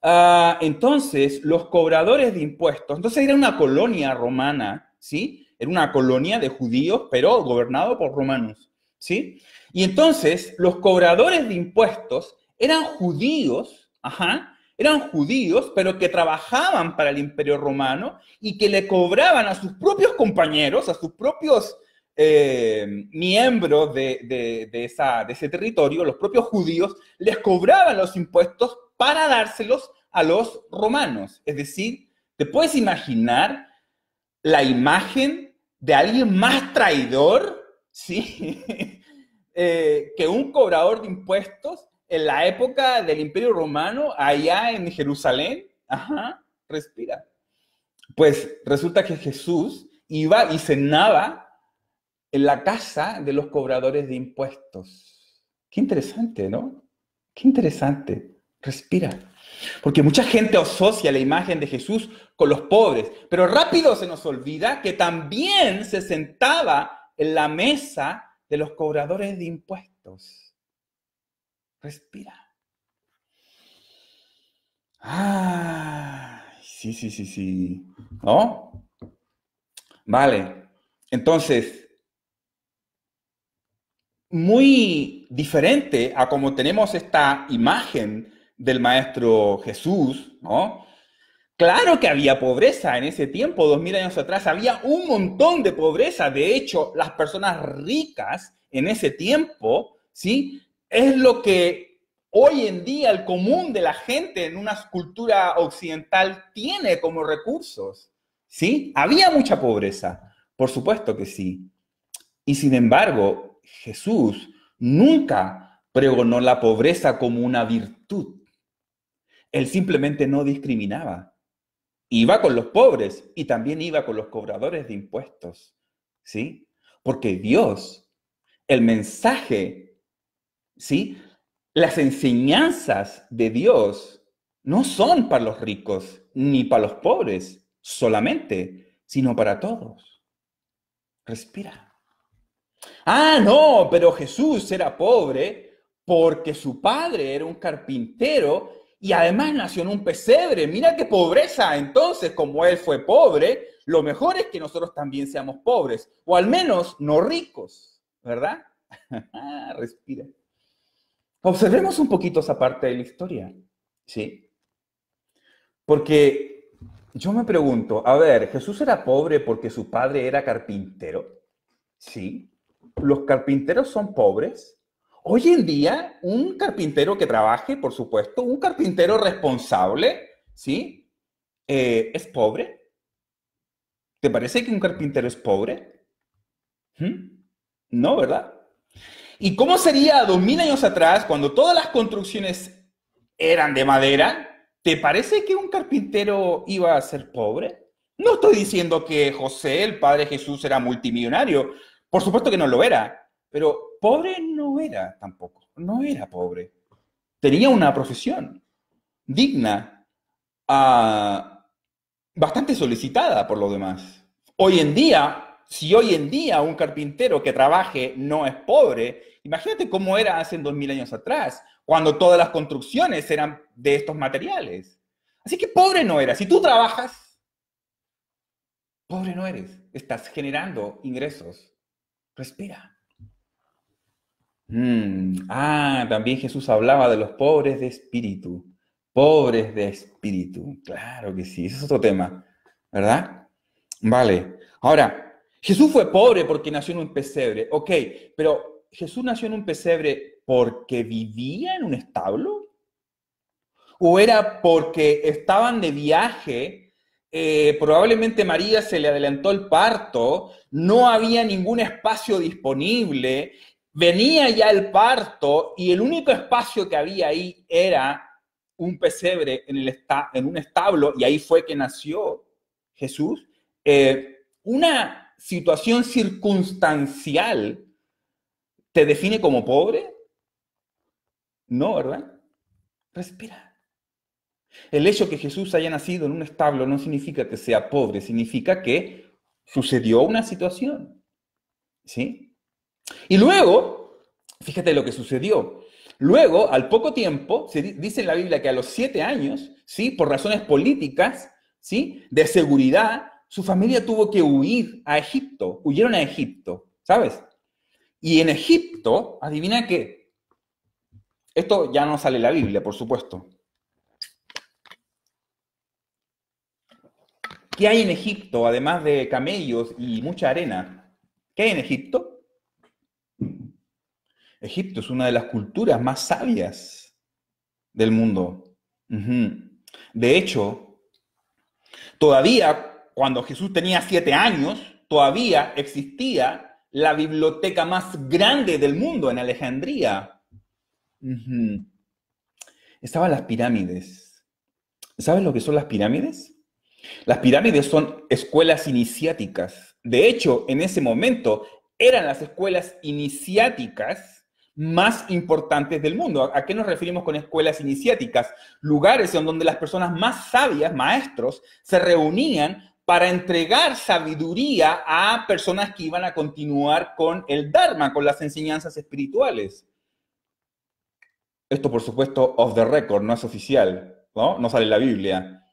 Ah, entonces, los cobradores de impuestos, entonces era una colonia romana, ¿sí? Era una colonia de judíos, pero gobernado por romanos, ¿sí? Y entonces, los cobradores de impuestos eran judíos, ajá, eran judíos, pero que trabajaban para el imperio romano y que le cobraban a sus propios compañeros, a sus propios eh, miembros de, de ese territorio, los propios judíos, les cobraban los impuestos para dárselos a los romanos. Es decir, ¿te puedes imaginar la imagen de alguien más traidor <laughs> ¿sí? Eh, que un cobrador de impuestos en la época del Imperio Romano, allá en Jerusalén? Ajá, respira. Pues resulta que Jesús iba y cenaba en la casa de los cobradores de impuestos. Qué interesante, ¿no? Qué interesante. Respira. Porque mucha gente asocia la imagen de Jesús con los pobres, pero rápido se nos olvida que también se sentaba en la mesa de los cobradores de impuestos. Respira. Ah, sí, sí, sí, sí. ¿No? Vale. Entonces, muy diferente a como tenemos esta imagen del maestro Jesús, ¿no? Claro que había pobreza en ese tiempo, dos mil años atrás, había un montón de pobreza. De hecho, las personas ricas en ese tiempo, ¿sí? Es lo que hoy en día el común de la gente en una cultura occidental tiene como recursos, ¿sí? Había mucha pobreza, por supuesto que sí. Y sin embargo, Jesús nunca pregonó la pobreza como una virtud. Él simplemente no discriminaba. Iba con los pobres y también iba con los cobradores de impuestos, ¿sí? Porque Dios, el mensaje, ¿sí? Las enseñanzas de Dios no son para los ricos ni para los pobres solamente, sino para todos. Respira. Ah, no, pero Jesús era pobre porque su padre era un carpintero y además nació en un pesebre. Mira qué pobreza. Entonces, como él fue pobre, lo mejor es que nosotros también seamos pobres, o al menos no ricos, ¿verdad? <laughs> Respira. Observemos un poquito esa parte de la historia, ¿sí? Porque yo me pregunto, a ver, ¿Jesús era pobre porque su padre era carpintero? ¿Sí? ¿Los carpinteros son pobres? Hoy en día, un carpintero que trabaje, por supuesto, un carpintero responsable, ¿sí? Eh, ¿Es pobre? ¿Te parece que un carpintero es pobre? ¿Mm? No, ¿verdad? ¿Y cómo sería dos mil años atrás, cuando todas las construcciones eran de madera? ¿Te parece que un carpintero iba a ser pobre? No estoy diciendo que José, el Padre Jesús, era multimillonario. Por supuesto que no lo era. Pero pobre no era tampoco, no era pobre. Tenía una profesión digna, ah, bastante solicitada por los demás. Hoy en día, si hoy en día un carpintero que trabaje no es pobre, imagínate cómo era hace dos mil años atrás, cuando todas las construcciones eran de estos materiales. Así que pobre no era. Si tú trabajas, pobre no eres. Estás generando ingresos. Respira. Mm, ah, también Jesús hablaba de los pobres de espíritu. Pobres de espíritu. Claro que sí, ese es otro tema, ¿verdad? Vale. Ahora, Jesús fue pobre porque nació en un pesebre. Ok, pero Jesús nació en un pesebre porque vivía en un establo. ¿O era porque estaban de viaje eh, probablemente María se le adelantó el parto, no había ningún espacio disponible venía ya el parto y el único espacio que había ahí era un pesebre en, un establo y ahí fue que nació Jesús. Eh, una situación circunstancial te define como pobre? No, ¿verdad? Respira. El hecho que Jesús haya nacido en un establo no significa que sea pobre, significa que sucedió una situación. ¿Sí? Y luego, fíjate lo que sucedió. Luego, al poco tiempo, se dice en la Biblia que a los siete años, ¿sí? por razones políticas, ¿sí? de seguridad, su familia tuvo que huir a Egipto, huyeron a Egipto, ¿sabes? Y en Egipto, adivina qué, esto ya no sale en la Biblia, por supuesto. ¿Qué hay en Egipto, además de camellos y mucha arena? ¿Qué hay en Egipto? Egipto es una de las culturas más sabias del mundo. De hecho, todavía cuando Jesús tenía siete años, todavía existía la biblioteca más grande del mundo en Alejandría. Estaban las pirámides. ¿Sabes lo que son las pirámides? Las pirámides son escuelas iniciáticas. De hecho, en ese momento eran las escuelas iniciáticas más importantes del mundo. ¿A qué nos referimos con escuelas iniciáticas? Lugares en donde las personas más sabias, maestros, se reunían para entregar sabiduría a personas que iban a continuar con el Dharma, con las enseñanzas espirituales. Esto, por supuesto, off the record, no es oficial, ¿no? No sale en la Biblia.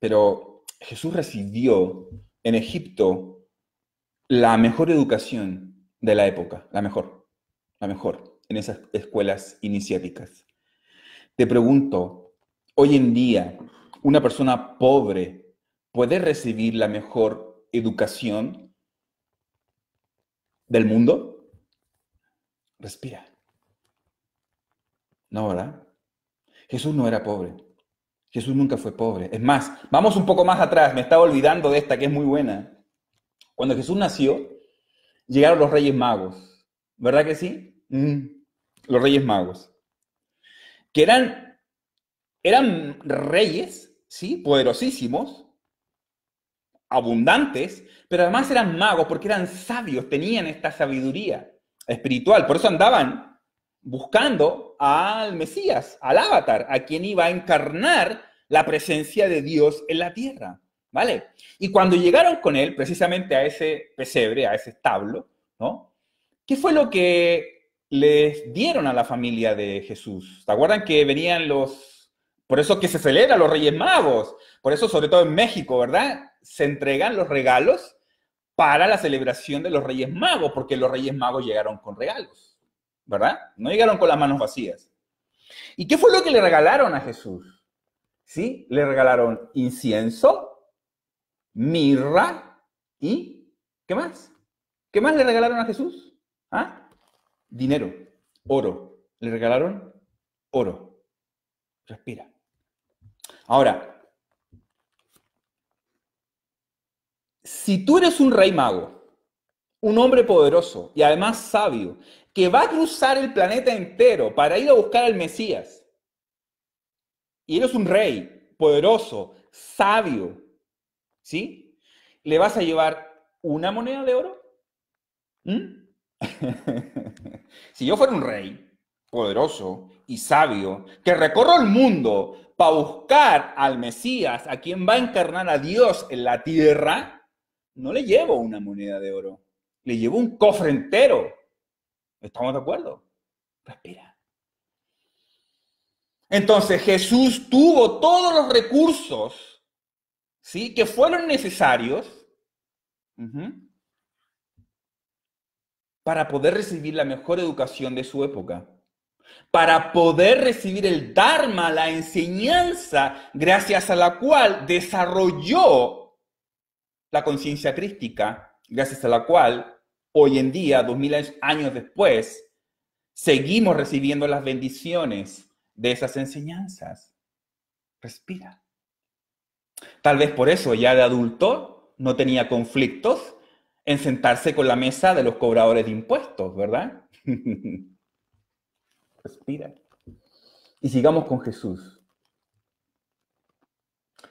Pero Jesús recibió en Egipto la mejor educación de la época, la mejor, la mejor en esas escuelas iniciáticas. Te pregunto, hoy en día, ¿una persona pobre puede recibir la mejor educación del mundo? Respira. No, ¿verdad? Jesús no era pobre. Jesús nunca fue pobre. Es más, vamos un poco más atrás, me estaba olvidando de esta que es muy buena. Cuando Jesús nació, llegaron los reyes magos, ¿verdad que sí? Mm los Reyes Magos, que eran, eran reyes, ¿sí? Poderosísimos, abundantes, pero además eran magos porque eran sabios, tenían esta sabiduría espiritual, por eso andaban buscando al Mesías, al avatar, a quien iba a encarnar la presencia de Dios en la tierra, ¿vale? Y cuando llegaron con él precisamente a ese pesebre, a ese establo, ¿no? ¿Qué fue lo que les dieron a la familia de Jesús. ¿Te acuerdan que venían los... Por eso que se celebra los Reyes Magos. Por eso, sobre todo en México, ¿verdad? Se entregan los regalos para la celebración de los Reyes Magos, porque los Reyes Magos llegaron con regalos, ¿verdad? No llegaron con las manos vacías. ¿Y qué fue lo que le regalaron a Jesús? ¿Sí? Le regalaron incienso, mirra y... ¿Qué más? ¿Qué más le regalaron a Jesús? ¿Ah? dinero, oro. Le regalaron oro. Respira. Ahora, si tú eres un rey mago, un hombre poderoso y además sabio, que va a cruzar el planeta entero para ir a buscar al Mesías, y eres un rey poderoso, sabio, ¿sí? ¿Le vas a llevar una moneda de oro? ¿Mm? <laughs> Si yo fuera un rey poderoso y sabio, que recorro el mundo para buscar al Mesías, a quien va a encarnar a Dios en la tierra, no le llevo una moneda de oro, le llevo un cofre entero. ¿Estamos de acuerdo? Respira. Entonces Jesús tuvo todos los recursos ¿sí? que fueron necesarios para poder recibir la mejor educación de su época, para poder recibir el Dharma, la enseñanza gracias a la cual desarrolló la conciencia crística, gracias a la cual hoy en día, dos mil años después, seguimos recibiendo las bendiciones de esas enseñanzas. Respira. Tal vez por eso ya de adulto no tenía conflictos en sentarse con la mesa de los cobradores de impuestos, ¿verdad? <laughs> Respira. Y sigamos con Jesús.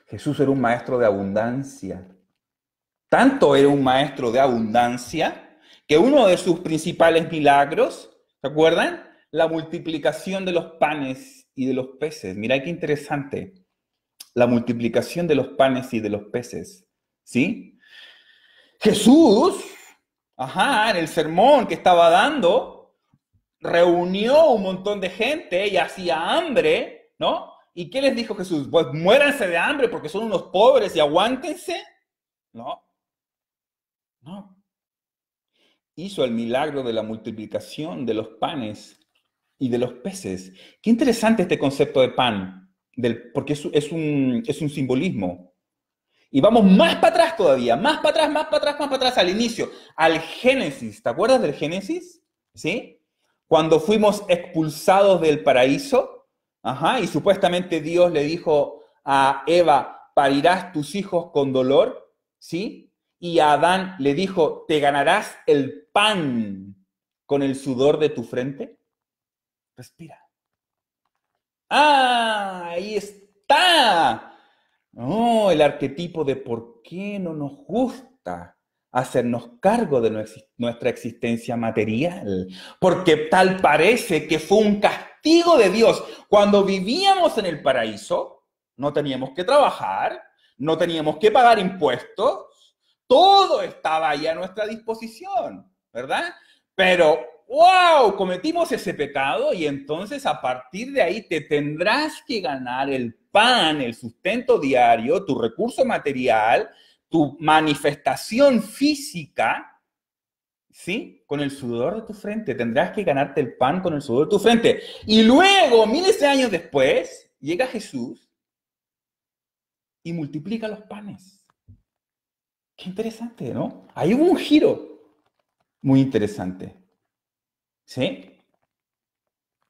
Jesús era un maestro de abundancia. Tanto era un maestro de abundancia que uno de sus principales milagros, ¿se acuerdan? La multiplicación de los panes y de los peces. Mirá qué interesante. La multiplicación de los panes y de los peces. ¿Sí? Jesús, ajá, en el sermón que estaba dando, reunió un montón de gente y hacía hambre, ¿no? ¿Y qué les dijo Jesús? Pues muéranse de hambre porque son unos pobres y aguántense. No, no. Hizo el milagro de la multiplicación de los panes y de los peces. Qué interesante este concepto de pan, porque es un simbolismo. Y vamos más para atrás todavía, más para atrás, más para atrás, más para atrás, al inicio, al Génesis. ¿Te acuerdas del Génesis? ¿Sí? Cuando fuimos expulsados del paraíso, ajá, y supuestamente Dios le dijo a Eva, parirás tus hijos con dolor, ¿sí? Y a Adán le dijo, te ganarás el pan con el sudor de tu frente. Respira. Ah, ahí está no, el arquetipo de por qué no nos gusta hacernos cargo de nuestra existencia material, porque tal parece que fue un castigo de Dios. Cuando vivíamos en el paraíso, no teníamos que trabajar, no teníamos que pagar impuestos, todo estaba ahí a nuestra disposición, ¿verdad? Pero, wow, cometimos ese pecado y entonces a partir de ahí te tendrás que ganar el pan, el sustento diario, tu recurso material, tu manifestación física, ¿sí? Con el sudor de tu frente. Tendrás que ganarte el pan con el sudor de tu frente. Y luego, miles de años después, llega Jesús y multiplica los panes. Qué interesante, ¿no? hay un giro muy interesante. ¿Sí?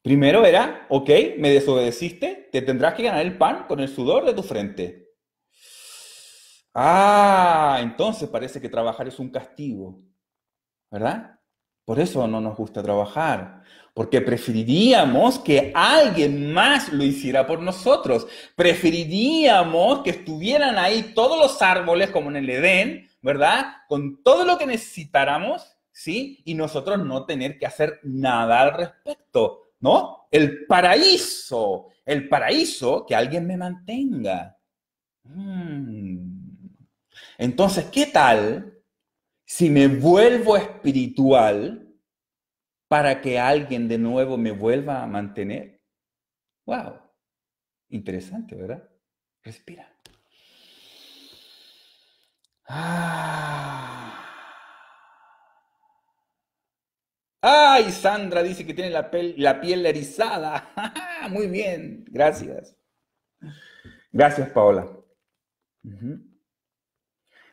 Primero era, ok, me desobedeciste, te tendrás que ganar el pan con el sudor de tu frente. Ah, entonces parece que trabajar es un castigo, ¿verdad? Por eso no nos gusta trabajar, porque preferiríamos que alguien más lo hiciera por nosotros. Preferiríamos que estuvieran ahí todos los árboles como en el Edén, ¿verdad? Con todo lo que necesitáramos, ¿sí? Y nosotros no tener que hacer nada al respecto. ¿no? El paraíso, el paraíso que alguien me mantenga. Mm. Entonces, ¿qué tal si me vuelvo espiritual para que alguien de nuevo me vuelva a mantener? ¡Wow! Interesante, ¿verdad? Respira. Ah. Ay, Sandra dice que tiene la, piel la piel erizada. <laughs> Muy bien, gracias. Gracias, Paola.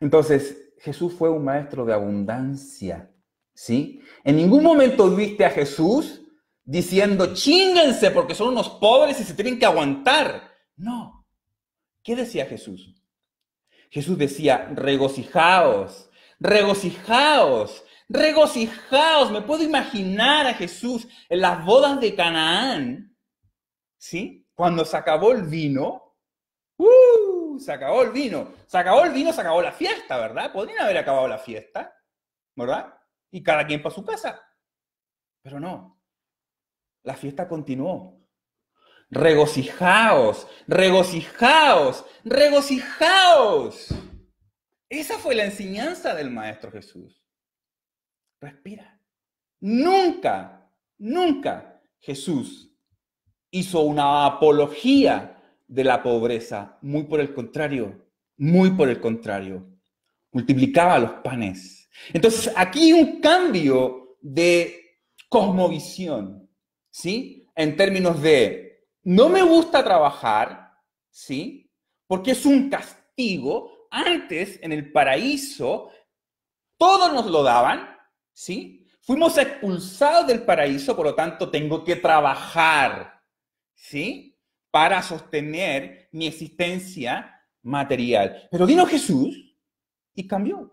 Entonces, Jesús fue un maestro de abundancia, ¿sí? En ningún momento viste a Jesús diciendo, chinguense porque son unos pobres y se tienen que aguantar. No. ¿Qué decía Jesús? Jesús decía, regocijaos, regocijaos regocijaos. Me puedo imaginar a Jesús en las bodas de Canaán, ¿sí? Cuando se acabó el vino, ¡uh! Se acabó el vino, se acabó el vino, se acabó la fiesta, ¿verdad? Podrían haber acabado la fiesta, ¿verdad? Y cada quien para su casa. Pero no, la fiesta continuó. Regocijaos, regocijaos, regocijaos. Esa fue la enseñanza del Maestro Jesús. Respira. Nunca, nunca Jesús hizo una apología de la pobreza. Muy por el contrario, muy por el contrario. Multiplicaba los panes. Entonces, aquí un cambio de cosmovisión, ¿sí? En términos de, no me gusta trabajar, ¿sí? Porque es un castigo. Antes, en el paraíso, todos nos lo daban, ¿Sí? Fuimos expulsados del paraíso, por lo tanto tengo que trabajar, ¿sí? Para sostener mi existencia material. Pero vino Jesús y cambió.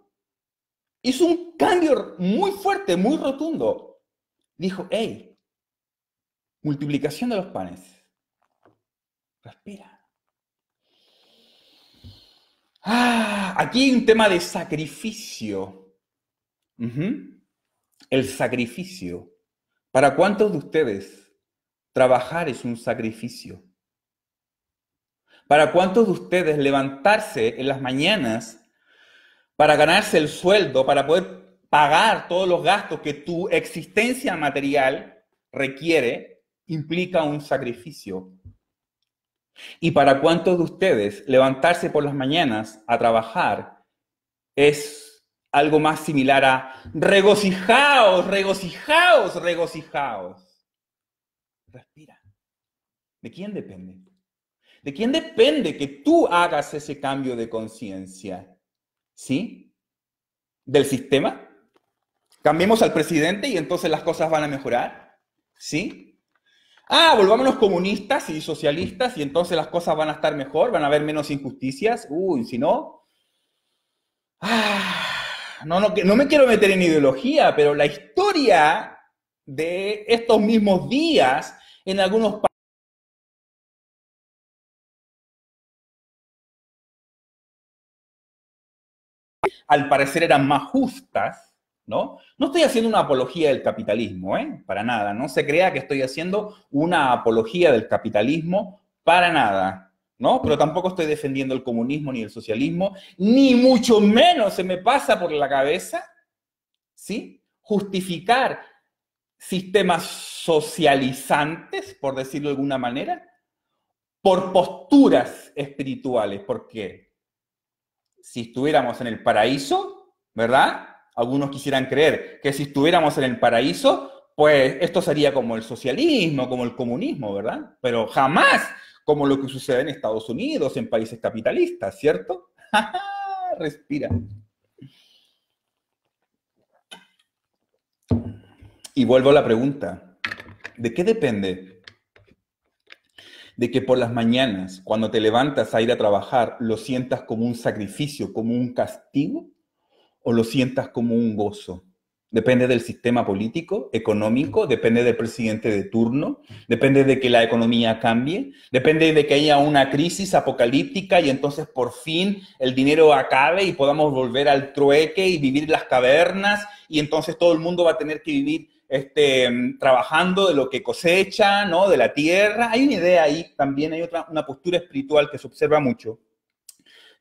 Hizo un cambio muy fuerte, muy rotundo. Dijo, hey, multiplicación de los panes. Respira. Ah, aquí hay un tema de sacrificio el sacrificio. ¿Para cuántos de ustedes trabajar es un sacrificio? ¿Para cuántos de ustedes levantarse en las mañanas para ganarse el sueldo, para poder pagar todos los gastos que tu existencia material requiere, implica un sacrificio? ¿Y para cuántos de ustedes levantarse por las mañanas a trabajar es algo más similar a regocijaos, regocijaos, regocijaos. Respira. ¿De quién depende? ¿De quién depende que tú hagas ese cambio de conciencia? ¿Sí? ¿Del sistema? ¿Cambiemos al presidente y entonces las cosas van a mejorar? ¿Sí? Ah, volvámonos comunistas y socialistas y entonces las cosas van a estar mejor, van a haber menos injusticias. Uy, si no. Ah no, no, no me quiero meter en ideología, pero la historia de estos mismos días en algunos países. al parecer eran más justas, ¿no? No estoy haciendo una apología del capitalismo, ¿eh? Para nada. No se crea que estoy haciendo una apología del capitalismo, para nada. ¿no? Pero tampoco estoy defendiendo el comunismo ni el socialismo, ni mucho menos se me pasa por la cabeza, ¿sí? Justificar sistemas socializantes, por decirlo de alguna manera, por posturas espirituales, porque si estuviéramos en el paraíso, ¿verdad? Algunos quisieran creer que si estuviéramos en el paraíso, pues esto sería como el socialismo, como el comunismo, ¿verdad? Pero jamás como lo que sucede en Estados Unidos, en países capitalistas, ¿cierto? <laughs> Respira. Y vuelvo a la pregunta, ¿de qué depende? De que por las mañanas, cuando te levantas a ir a trabajar, lo sientas como un sacrificio, como un castigo, o lo sientas como un gozo depende del sistema político, económico, depende del presidente de turno, depende de que la economía cambie, depende de que haya una crisis apocalíptica y entonces por fin el dinero acabe y podamos volver al trueque y vivir las cavernas y entonces todo el mundo va a tener que vivir este, trabajando de lo que cosecha, ¿no? de la tierra. Hay una idea ahí también, hay otra, una postura espiritual que se observa mucho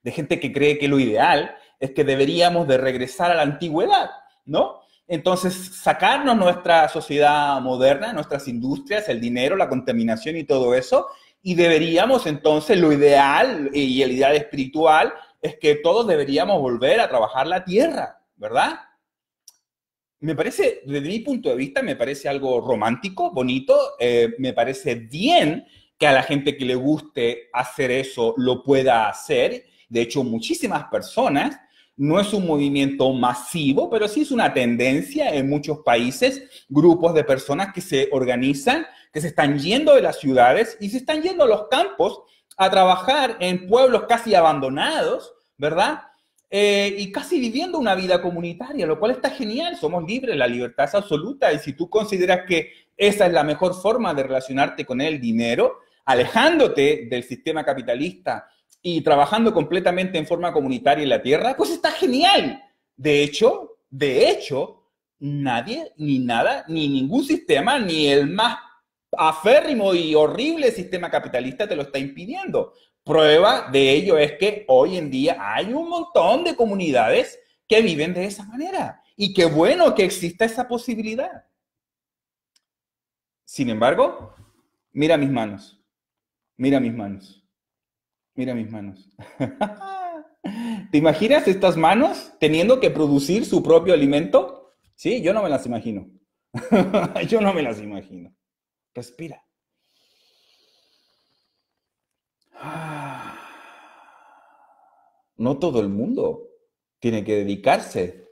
de gente que cree que lo ideal es que deberíamos de regresar a la antigüedad, ¿no? Entonces, sacarnos nuestra sociedad moderna, nuestras industrias, el dinero, la contaminación y todo eso, y deberíamos entonces, lo ideal y el ideal espiritual es que todos deberíamos volver a trabajar la tierra, ¿verdad? Me parece, desde mi punto de vista, me parece algo romántico, bonito, eh, me parece bien que a la gente que le guste hacer eso lo pueda hacer. De hecho, muchísimas personas no es un movimiento masivo, pero sí es una tendencia en muchos países, grupos de personas que se organizan, que se están yendo de las ciudades y se están yendo a los campos a trabajar en pueblos casi abandonados, ¿verdad? Eh, y casi viviendo una vida comunitaria, lo cual está genial, somos libres, la libertad es absoluta y si tú consideras que esa es la mejor forma de relacionarte con el dinero, alejándote del sistema capitalista y trabajando completamente en forma comunitaria en la Tierra, pues está genial. De hecho, de hecho, nadie, ni nada, ni ningún sistema, ni el más aférrimo y horrible sistema capitalista te lo está impidiendo. Prueba de ello es que hoy en día hay un montón de comunidades que viven de esa manera. Y qué bueno que exista esa posibilidad. Sin embargo, mira mis manos. Mira mis manos. Mira mis manos. <laughs> ¿Te imaginas estas manos teniendo que producir su propio alimento? Sí, yo no me las imagino. <laughs> yo no me las imagino. Respira. <sighs> No todo el mundo tiene que dedicarse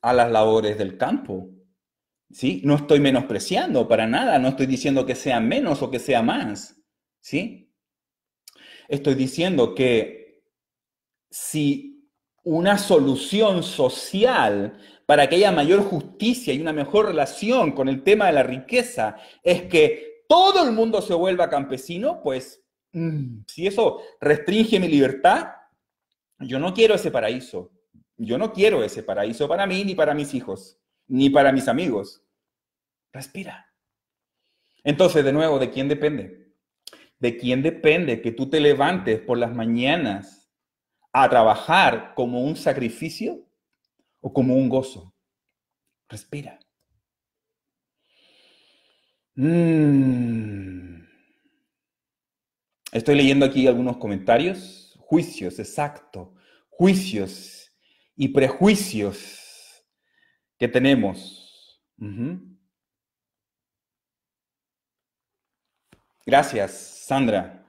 a las labores del campo. ¿Sí? No estoy menospreciando para nada, no estoy diciendo que sea menos o que sea más. ¿Sí? estoy diciendo que si una solución social para que haya mayor justicia y una mejor relación con el tema de la riqueza es que todo el mundo se vuelva campesino, pues mm, si eso restringe mi libertad, yo no quiero ese paraíso. Yo no quiero ese paraíso para mí, ni para mis hijos, ni para mis amigos. Respira. Entonces, de nuevo, ¿de quién depende? ¿De quién depende que tú te levantes por las mañanas a trabajar como un sacrificio o como un gozo? Respira. Mm. Estoy leyendo aquí algunos comentarios. Juicios, exacto. Juicios y prejuicios que tenemos. Gracias, Sandra.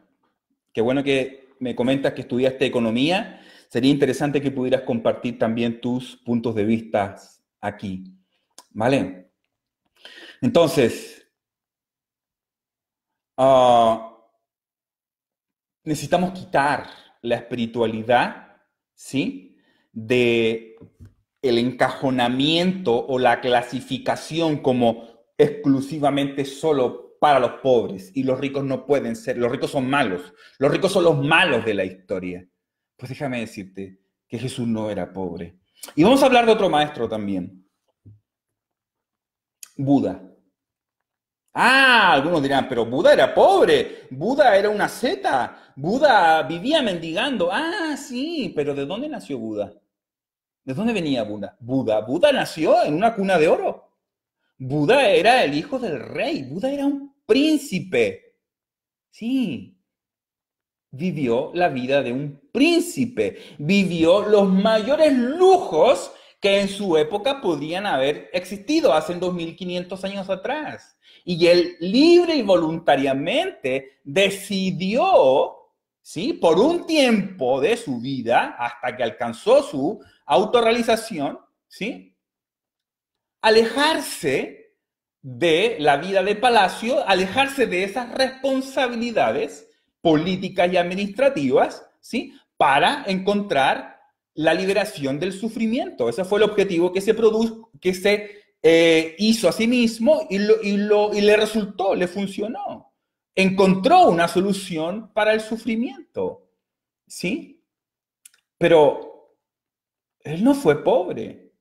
Qué bueno que me comentas que estudiaste economía. Sería interesante que pudieras compartir también tus puntos de vista aquí. ¿Vale? Entonces, ah, necesitamos quitar la espiritualidad, ¿sí? De el encajonamiento o la clasificación como exclusivamente solo para los pobres y los ricos no pueden ser, los ricos son malos, los ricos son los malos de la historia. Pues déjame decirte que Jesús no era pobre. Y vamos a hablar de otro maestro también, Buda. Ah, algunos dirán, pero Buda era pobre, Buda era una seta, Buda vivía mendigando. Ah, sí, pero ¿de dónde nació Buda? ¿De dónde venía Buda? Buda, Buda nació en una cuna de oro. Buda era el hijo del rey, Buda era un príncipe. Sí, vivió la vida de un príncipe, vivió los mayores lujos que en su época podían haber existido hace 2500 años atrás. Y él libre y voluntariamente decidió, ¿sí? por un tiempo de su vida, hasta que alcanzó su autorrealización, ¿sí? alejarse de la vida de Palacio, alejarse de esas responsabilidades políticas y administrativas, ¿sí? Para encontrar la liberación del sufrimiento. Ese fue el objetivo que se, que se eh, hizo a sí mismo y, y, y le resultó, le funcionó. Encontró una solución para el sufrimiento, ¿sí? Pero él no fue pobre,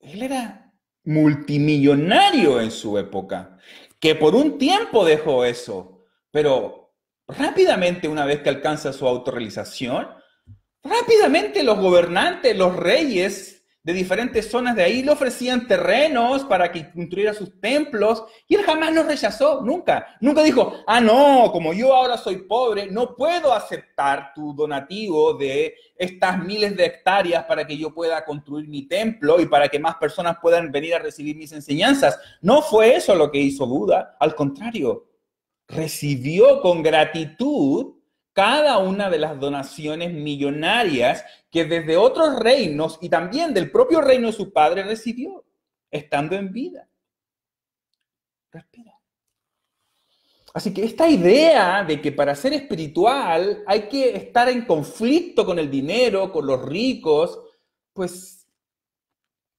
él era multimillonario en su época, que por un tiempo dejó eso, pero rápidamente una vez que alcanza su autorrealización, rápidamente los gobernantes, los reyes de diferentes zonas de ahí, le ofrecían terrenos para que construyera sus templos, y él jamás los rechazó, nunca. Nunca dijo, ah, no, como yo ahora soy pobre, no puedo aceptar tu donativo de estas miles de hectáreas para que yo pueda construir mi templo y para que más personas puedan venir a recibir mis enseñanzas. No fue eso lo que hizo Buda, al contrario, recibió con gratitud cada una de las donaciones millonarias que desde otros reinos y también del propio reino de su padre recibió, estando en vida. Así que esta idea de que para ser espiritual hay que estar en conflicto con el dinero, con los ricos, pues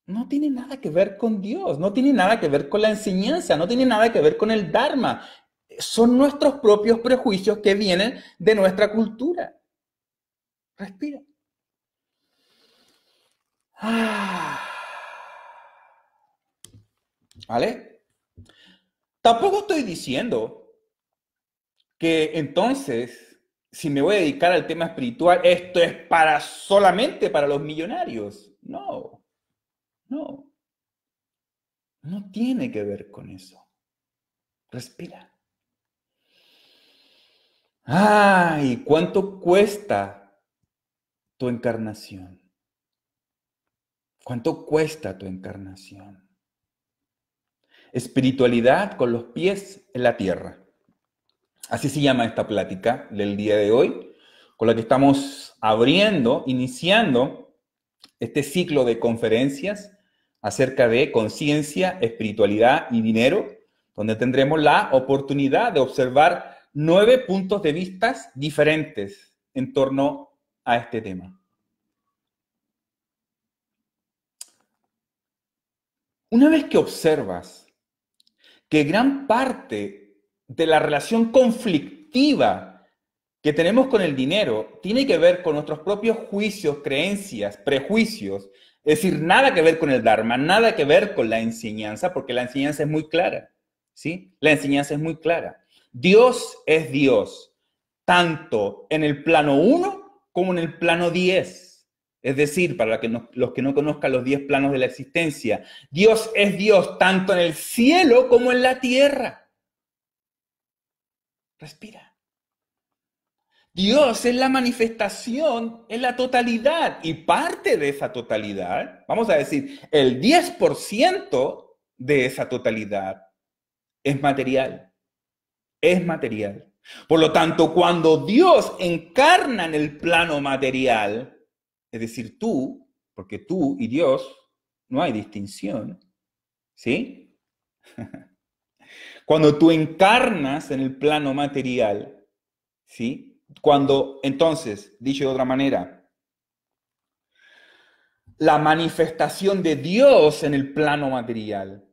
no tiene nada que ver con Dios, no tiene nada que ver con la enseñanza, no tiene nada que ver con el Dharma son nuestros propios prejuicios que vienen de nuestra cultura. Respira. Ah. ¿Vale? Tampoco estoy diciendo que entonces, si me voy a dedicar al tema espiritual, esto es para solamente para los millonarios. No, no. No tiene que ver con eso. Respira. Ay, ¿cuánto cuesta tu encarnación? ¿Cuánto cuesta tu encarnación? Espiritualidad con los pies en la tierra. Así se llama esta plática del día de hoy, con la que estamos abriendo, iniciando este ciclo de conferencias acerca de conciencia, espiritualidad y dinero, donde tendremos la oportunidad de observar nueve puntos de vistas diferentes en torno a este tema. Una vez que observas que gran parte de la relación conflictiva que tenemos con el dinero tiene que ver con nuestros propios juicios, creencias, prejuicios, es decir, nada que ver con el Dharma, nada que ver con la enseñanza, porque la enseñanza es muy clara, ¿sí? La enseñanza es muy clara. Dios es Dios, tanto en el plano 1 como en el plano 10. Es decir, para los que no conozcan los 10 planos de la existencia, Dios es Dios tanto en el cielo como en la tierra. Respira. Dios es la manifestación, es la totalidad. Y parte de esa totalidad, vamos a decir, el 10% de esa totalidad es material es material. Por lo tanto, cuando Dios encarna en el plano material, es decir, tú, porque tú y Dios no hay distinción, ¿sí? <laughs> Cuando tú encarnas en el plano material, ¿sí? Cuando, entonces, dicho de otra manera, la manifestación de Dios en el plano material,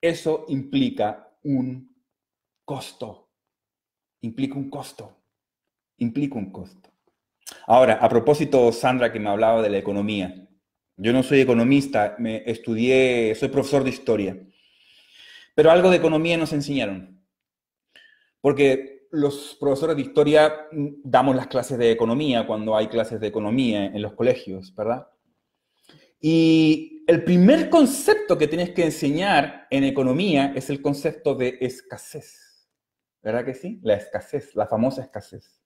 eso implica un costo. Implica un costo. Implica un costo. Ahora, a propósito, Sandra, que me hablaba de la economía. Yo no soy economista, me estudié, soy profesor de historia. Pero algo de economía nos enseñaron. Porque los profesores de historia mm, damos las clases de economía cuando hay clases de economía en los colegios, ¿verdad? Y el primer concepto que tienes que enseñar en economía es el concepto de escasez. ¿Verdad que sí? La escasez, la famosa escasez.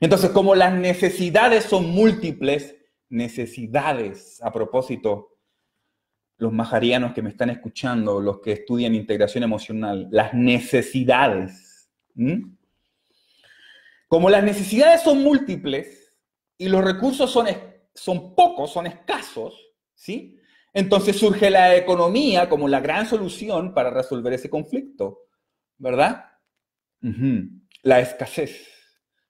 Entonces, como las necesidades son múltiples, necesidades, a propósito, los majarianos que me están escuchando, los que estudian integración emocional, las necesidades. Como las necesidades son múltiples y los recursos son, son pocos, son escasos, ¿sí? Entonces surge la economía como la gran solución para resolver ese conflicto, ¿verdad? La escasez.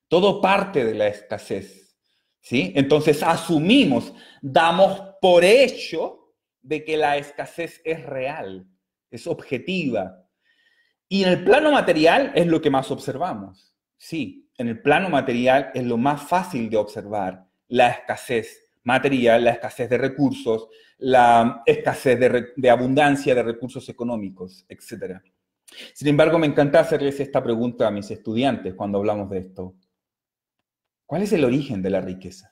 Todo parte de la escasez. ¿sí? Entonces asumimos, damos por hecho de que la escasez es real, es objetiva. Y en el plano material es lo que más observamos. Sí, en el plano material es lo más fácil de observar, la escasez material, la escasez de recursos, la escasez de, de abundancia de recursos económicos, etcétera. Sin embargo, me encanta hacerles esta pregunta a mis estudiantes cuando hablamos de esto. ¿Cuál es el origen de la riqueza?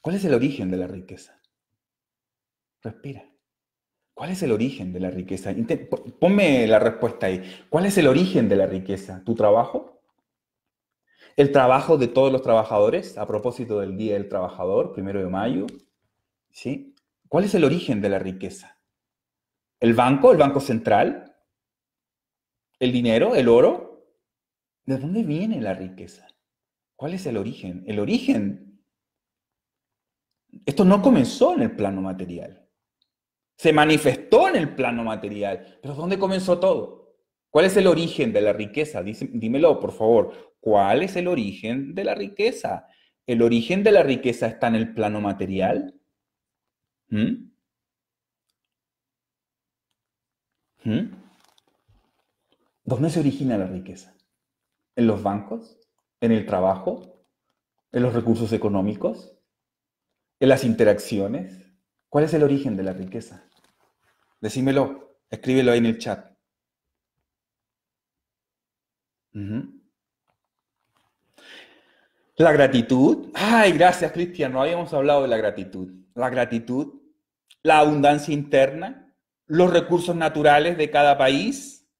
¿Cuál es el origen de la riqueza? Respira. ¿Cuál es el origen de la riqueza? Ponme la respuesta ahí. ¿Cuál es el origen de la riqueza? ¿Tu trabajo? ¿El trabajo de todos los trabajadores? A propósito del Día del Trabajador, primero de mayo. ¿Sí? ¿Cuál es el origen de la riqueza? El banco, el banco central, el dinero, el oro. ¿De dónde viene la riqueza? ¿Cuál es el origen? El origen. Esto no comenzó en el plano material. Se manifestó en el plano material. Pero ¿dónde comenzó todo? ¿Cuál es el origen de la riqueza? dímelo, por favor. ¿Cuál es el origen de la riqueza? ¿El origen de la riqueza está en el plano material? ¿Mm? ¿Mm? ¿Dónde se origina la riqueza? ¿En los bancos? ¿En el trabajo? ¿En los recursos económicos? ¿En las interacciones? ¿Cuál es el origen de la riqueza? Decímelo, escríbelo ahí en el chat. La gratitud. Ay, gracias, Cristian. No habíamos hablado de la gratitud. La gratitud, la abundancia interna, los recursos naturales de cada país.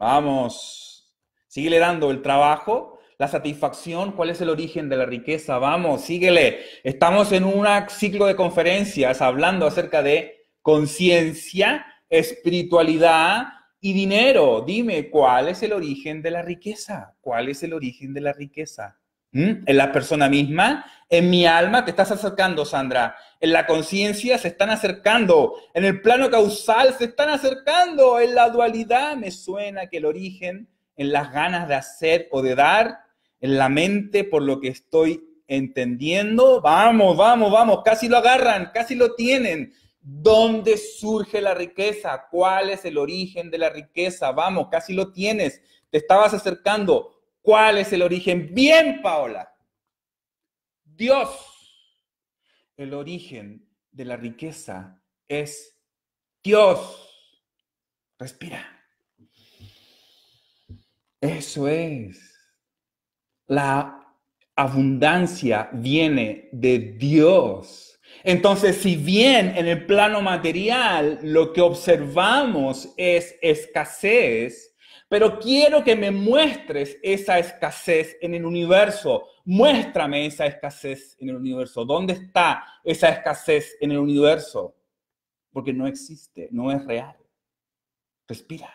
Vamos, síguele dando el trabajo, la satisfacción, cuál es el origen de la riqueza. Vamos, síguele. Estamos en un ciclo de conferencias hablando acerca de conciencia, espiritualidad y dinero. Dime, ¿cuál es el origen de la riqueza? ¿Cuál es el origen de la riqueza? en la persona misma, en mi alma, te estás acercando, Sandra. En la conciencia se están acercando, en el plano causal se están acercando, en la dualidad me suena que el origen, en las ganas de hacer o de dar, en la mente por lo que estoy entendiendo, vamos, vamos, vamos, casi lo agarran, casi lo tienen. ¿Dónde surge la riqueza? ¿Cuál es el origen de la riqueza? Vamos, casi lo tienes, te estabas acercando ¿Cuál es el origen? Bien, Paola. Dios. El origen de la riqueza es Dios. Respira. Eso es. La abundancia viene de Dios. Entonces, si bien en el plano material lo que observamos es escasez, pero quiero que me muestres esa escasez en el universo. Muéstrame esa escasez en el universo. ¿Dónde está esa escasez en el universo? Porque no existe, no es real. Respira.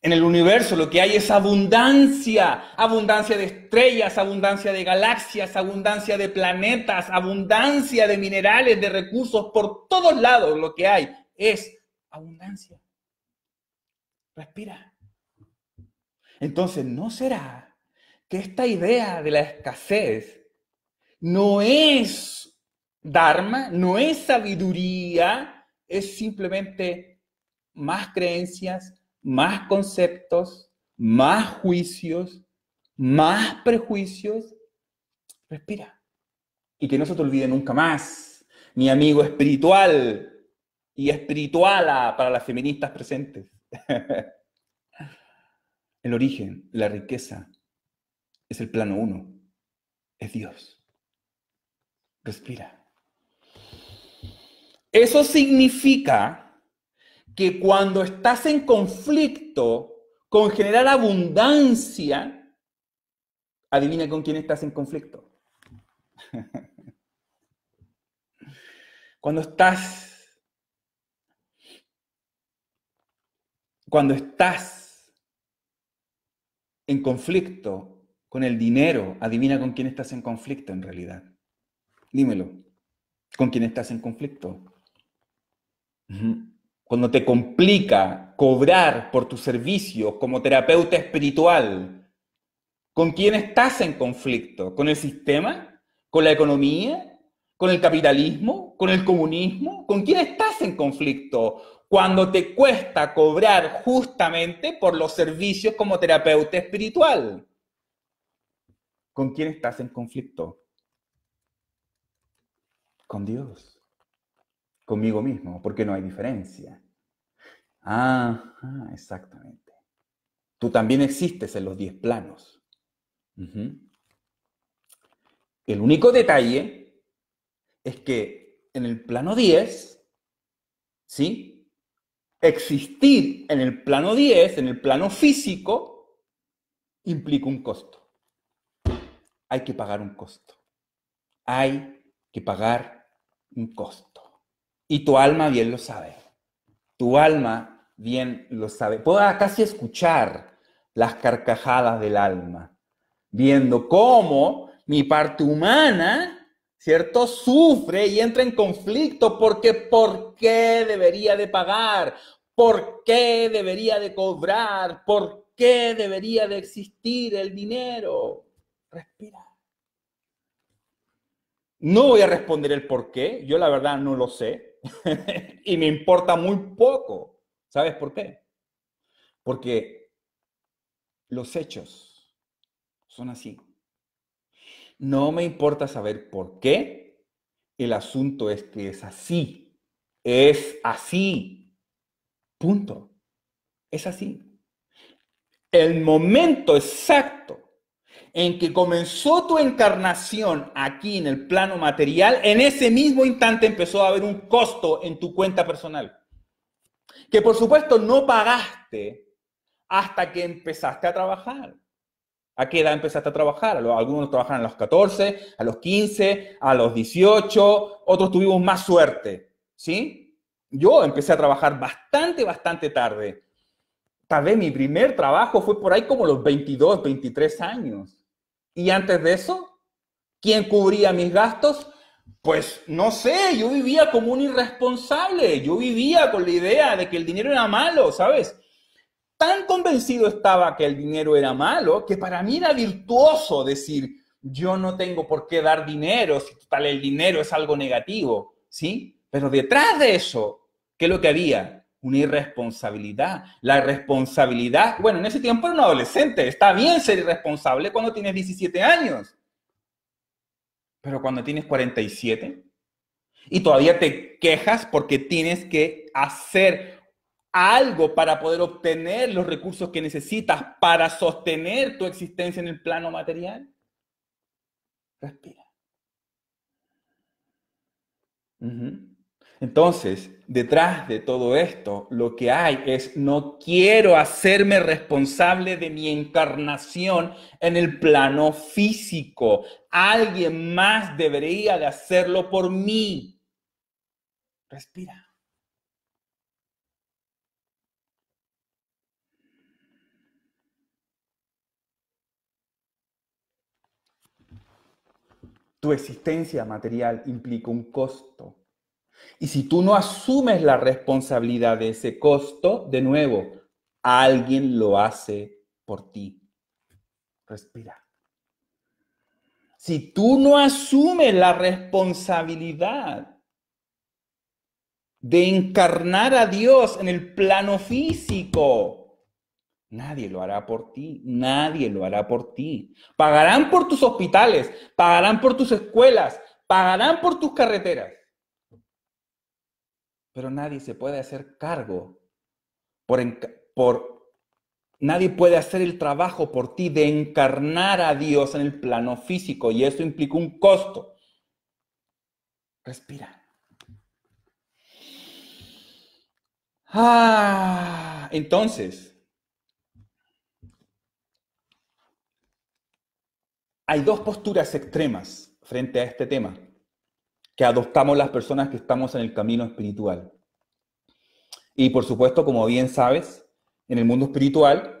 En el universo lo que hay es abundancia, abundancia de estrellas, abundancia de galaxias, abundancia de planetas, abundancia de minerales, de recursos, por todos lados lo que hay es abundancia. Respira. Entonces, ¿no será que esta idea de la escasez no es Dharma, no es sabiduría, es simplemente más creencias, más conceptos, más juicios, más prejuicios? Respira. Y que no se te olvide nunca más, mi amigo espiritual y espirituala para las feministas presentes. <laughs> el origen, la riqueza, es el plano uno, es Dios. Respira. Eso significa que cuando estás en conflicto con generar abundancia, adivina con quién estás en conflicto. <laughs> Cuando estás cuando estás en conflicto con el dinero, adivina con quién estás en conflicto en realidad. Dímelo, ¿con quién estás en conflicto? Cuando te complica cobrar por tus servicios como terapeuta espiritual, ¿con quién estás en conflicto? ¿Con el sistema? ¿Con la economía? ¿Con el capitalismo? ¿Con el comunismo? ¿Con quién estás en conflicto? cuando te cuesta cobrar justamente por los servicios como terapeuta espiritual. ¿Con quién estás en conflicto? Con Dios. Conmigo mismo, porque no hay diferencia. Ah, exactamente. Tú también existes en los diez planos. El único detalle es que en el plano 10, ¿sí? existir en el plano 10, en el plano físico, implica un costo. Hay que pagar un costo. Hay que pagar un costo. Y tu alma bien lo sabe. Tu alma bien lo sabe. Puedo casi escuchar las carcajadas del alma, viendo cómo mi parte humana ¿cierto? Sufre y entra en conflicto porque ¿por qué debería de pagar? ¿Por qué debería de cobrar? ¿Por qué debería de existir el dinero? Respira. No voy a responder el por qué, yo la verdad no lo sé <laughs> y me importa muy poco. ¿Sabes por qué? Porque los hechos son así. No me importa saber por qué. El asunto es que es así. Es así. Punto. Es así. El momento exacto en que comenzó tu encarnación aquí en el plano material, en ese mismo instante empezó a haber un costo en tu cuenta personal. Que por supuesto no pagaste hasta que empezaste a trabajar. ¿A qué edad empezaste a trabajar? Algunos trabajan a los 14, a los 15, a los 18, otros tuvimos más suerte, ¿sí? Yo empecé a trabajar bastante, bastante tarde. Tal vez mi primer trabajo fue por ahí como los 22, 23 años. Y antes de eso, ¿quién cubría mis gastos? Pues no sé, yo vivía como un irresponsable, yo vivía con la idea de que el dinero era malo, ¿sabes? Tan convencido estaba que el dinero era malo que para mí era virtuoso decir, yo no tengo por qué dar dinero, si tal el dinero es algo negativo, ¿sí? Pero detrás de eso, ¿qué es lo que había? Una irresponsabilidad. La responsabilidad, bueno, en ese tiempo era un adolescente, está bien ser irresponsable cuando tienes 17 años, pero cuando tienes 47 y todavía te quejas porque tienes que hacer algo para poder obtener los recursos que necesitas para sostener tu existencia en el plano material? Respira. Entonces, detrás de todo esto, lo que hay es, no quiero hacerme responsable de mi encarnación en el plano físico. Alguien más debería de hacerlo por mí. Respira. tu existencia material implica un costo. Y si tú no asumes la responsabilidad de ese costo, de nuevo, alguien lo hace por ti. Respira. Si tú no asumes la responsabilidad de encarnar a Dios en el plano físico, Nadie lo hará por ti, nadie lo hará por ti. Pagarán por tus hospitales, pagarán por tus escuelas, pagarán por tus carreteras. Pero nadie se puede hacer cargo por, por nadie puede hacer el trabajo por ti de encarnar a Dios en el plano físico y eso implica un costo. Respira. Ah, entonces, hay dos posturas extremas frente a este tema que adoptamos las personas que estamos en el camino espiritual. Y por supuesto, como bien sabes, en el mundo espiritual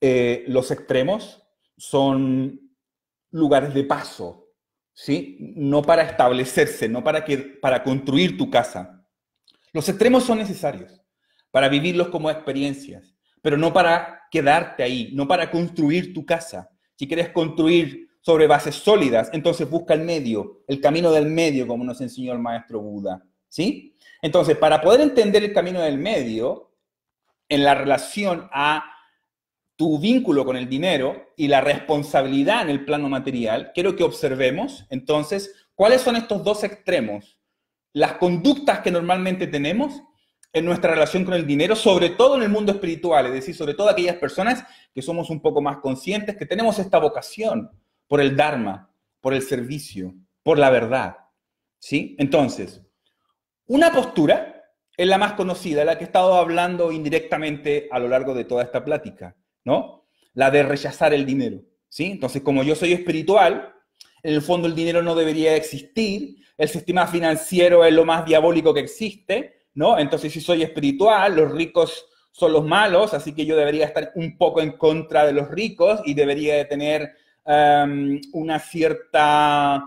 eh, los extremos son lugares de paso, ¿sí? No para establecerse, no para, que, para construir tu casa. Los extremos son necesarios para vivirlos como experiencias, pero no para quedarte ahí, no para construir tu casa. Si quieres construir sobre bases sólidas. Entonces busca el medio, el camino del medio, como nos enseñó el maestro Buda. ¿Sí? Entonces, para poder entender el camino del medio en la relación a tu vínculo con el dinero y la responsabilidad en el plano material, quiero que observemos entonces cuáles son estos dos extremos, las conductas que normalmente tenemos en nuestra relación con el dinero, sobre todo en el mundo espiritual, es decir, sobre todo aquellas personas que somos un poco más conscientes, que tenemos esta vocación por el Dharma, por el servicio, por la verdad. ¿Sí? Entonces, una postura es la más conocida, la que he estado hablando indirectamente a lo largo de toda esta plática, ¿no? La de rechazar el dinero, ¿sí? Entonces, como yo soy espiritual, en el fondo el dinero no debería existir, el sistema financiero es lo más diabólico que existe, ¿no? Entonces, si soy espiritual, los ricos son los malos, así que yo debería estar un poco en contra de los ricos y debería de tener Em, una cierta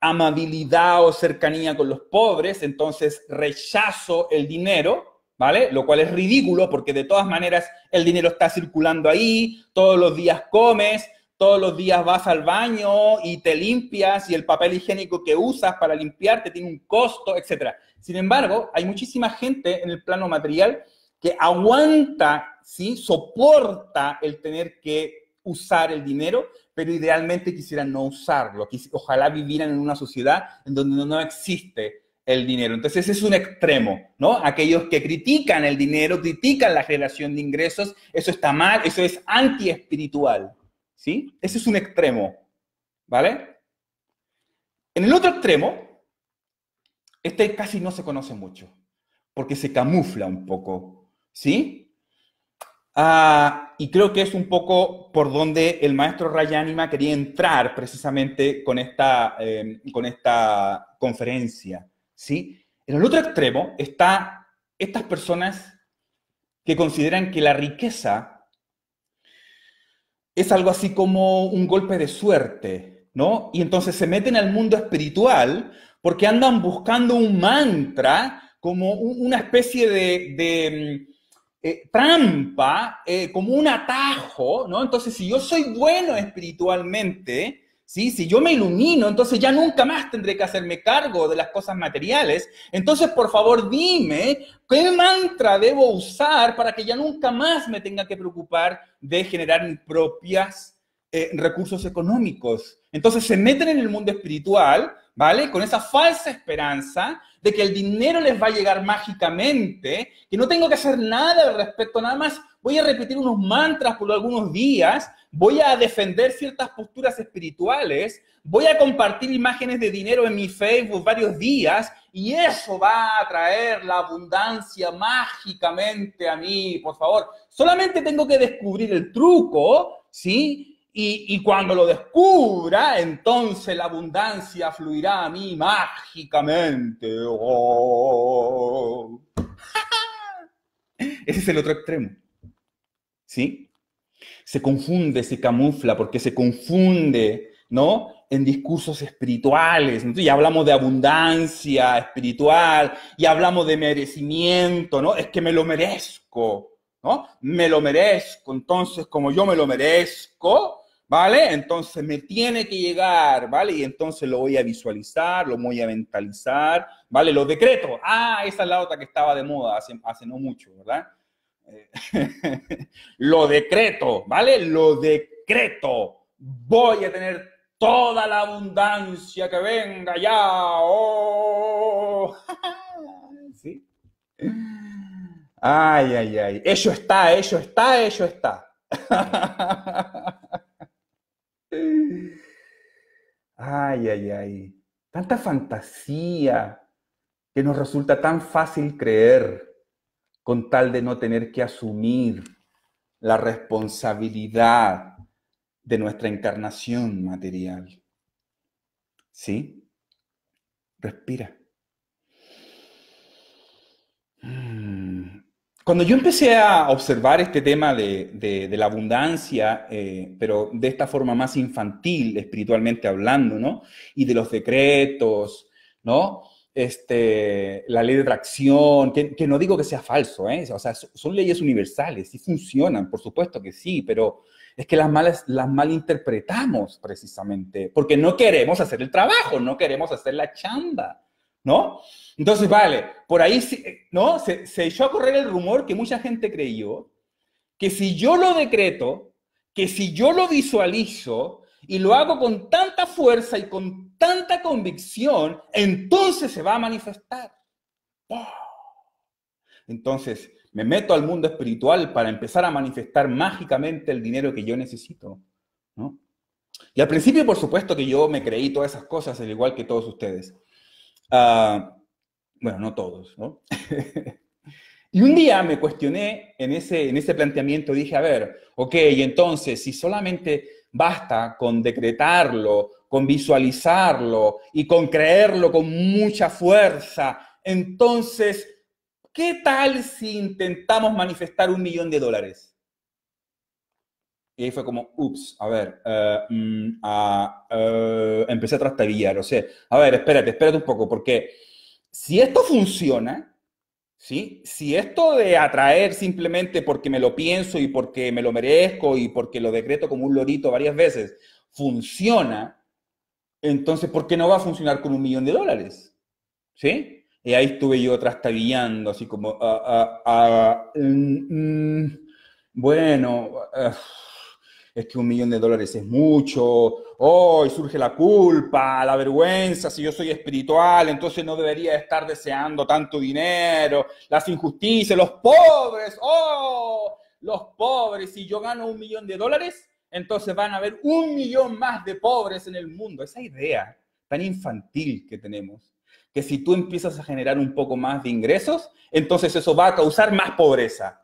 amabilidad o cercanía con los pobres, entonces rechazo el dinero, ¿vale? Lo cual es ridículo porque de todas maneras el dinero está circulando ahí, todos los días comes, todos los días vas al baño y te limpias y el papel higiénico que usas para limpiarte tiene un costo, etc. Sin embargo, hay muchísima gente en el plano material que aguanta, ¿sí? soporta el tener que usar el dinero pero idealmente quisieran no usarlo. Ojalá vivieran en una sociedad en donde no existe el dinero. Entonces ese es un extremo, ¿no? Aquellos que critican el dinero, critican la generación de ingresos, eso está mal, eso es anti-espiritual, ¿sí? Ese es un extremo, ¿vale? En el otro extremo, este casi no se conoce mucho, porque se camufla un poco, ¿sí? Ah, y creo que es un poco por donde el maestro Rayanima quería entrar precisamente con esta, em, con esta conferencia. ¿sí? En el otro extremo están estas personas que consideran que la riqueza es algo así como un golpe de suerte, ¿no? Y entonces se meten al mundo espiritual porque andan buscando un mantra como una especie de em, eh, trampa, eh, como un atajo, ¿no? Entonces, si yo soy bueno espiritualmente, ¿sí? Si yo me ilumino, entonces ya nunca más tendré que hacerme cargo de las cosas materiales. Entonces, por favor, dime qué mantra debo usar para que ya nunca más me tenga que preocupar de generar mis propias eh, recursos económicos. Entonces se meten en el mundo espiritual, ¿vale? Con esa falsa esperanza de que el dinero les va a llegar mágicamente, que no tengo que hacer nada al respecto, nada más voy a repetir unos mantras por algunos días, voy a defender ciertas posturas espirituales, voy a compartir imágenes de dinero en mi Facebook varios días y eso va a traer la abundancia mágicamente a mí, por favor. Solamente tengo que descubrir el truco, ¿sí? Y, cuando lo descubra, entonces la abundancia fluirá a mí mágicamente. Oh. <laughs> Ese es el otro extremo. ¿Sí? Se confunde, se camufla, porque se confunde, ¿no? en discursos espirituales. y hablamos de abundancia espiritual, y hablamos de merecimiento, ¿no? Es que me lo merezco, ¿no? Me lo merezco. Entonces, como yo me lo merezco, ¿vale? Entonces me tiene que llegar, ¿vale? Y entonces lo voy a visualizar, lo voy a mentalizar, ¿vale? Los decretos, ah, esa es la otra que estaba de moda hace, hace no mucho, ¿verdad? Eh, <laughs> lo decreto, ¿vale? Lo decreto, voy a tener toda la abundancia que venga ya, oh. <laughs> ¿Sí? Ay, ay, ay, Eso está, eso está, eso está. <laughs> Ay, ay, ay. Tanta fantasía que nos resulta tan fácil creer con tal de no tener que asumir la responsabilidad de nuestra encarnación material. ¿Sí? Respira. Cuando yo empecé a observar este tema de, la abundancia, eh, pero de esta forma más infantil, espiritualmente hablando, ¿no? Y de los decretos, ¿no? Este, la ley de tracción, que, no digo que sea falso, ¿eh? O sea, son leyes universales, sí funcionan, por supuesto que sí, pero es que las, malas, las malinterpretamos precisamente, porque no queremos hacer el trabajo, no queremos hacer la chamba. ¿no? Entonces, vale, por ahí ¿no? se, echó a correr el rumor que mucha gente creyó, que si yo lo decreto, que si yo lo visualizo y lo hago con tanta fuerza y con tanta convicción, entonces se va a manifestar. Entonces, me meto al mundo espiritual para empezar a manifestar mágicamente el dinero que yo necesito. Y al principio, por supuesto, que yo me creí todas esas cosas, al igual que todos ustedes. Ah, bueno, no todos, ¿no? <laughs> y un día me cuestioné en ese, en ese planteamiento, dije, a ver, ok, entonces, si solamente basta con decretarlo, con visualizarlo y con creerlo con mucha fuerza, entonces, ¿qué tal si intentamos manifestar un millón de dólares? Y ahí fue como, ups, a ver, eh, mm, eh, empecé a trastabillar, o sea, a ver, espérate, espérate un poco, porque si esto funciona, ¿sí? Si esto de atraer simplemente porque me lo pienso y porque me lo merezco y porque lo decreto como un lorito varias veces, funciona, entonces, ¿por qué no va a funcionar con un millón de dólares? ¿Sí? Y ahí estuve yo trastabillando, así como, ah, ah, ah, mm, mm, bueno es que un millón de dólares es mucho, hoy oh, surge la culpa, la vergüenza, si yo soy espiritual, entonces no debería estar deseando tanto dinero, las injusticias, los pobres, oh, los pobres, si yo gano un millón de dólares, entonces van a haber un millón más de pobres en el mundo. Esa idea tan infantil que tenemos, que si tú empiezas a generar un poco más de ingresos, entonces eso va a causar más pobreza.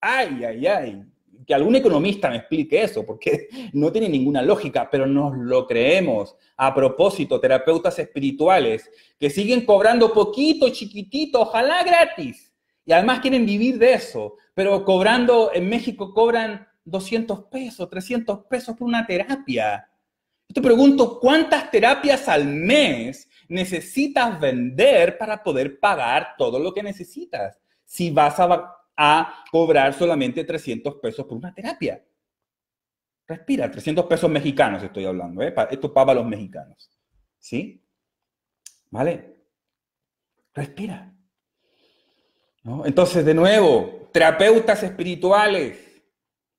Ay, ay, ay que algún economista me explique eso, porque <laughs> no tiene ninguna lógica, pero nos lo creemos. A propósito, terapeutas espirituales que siguen cobrando poquito, chiquitito, ojalá gratis. Y además quieren vivir de eso, pero cobrando, en México cobran 200 pesos, 300 pesos por una terapia. Yo te pregunto, ¿cuántas terapias al mes necesitas vender para poder pagar todo lo que necesitas? Si vas a a cobrar solamente 300 pesos por una terapia. Respira, 300 pesos mexicanos estoy hablando, ¿eh? esto es para los mexicanos. ¿Sí? ¿Vale? Respira. Entonces, de nuevo, terapeutas espirituales.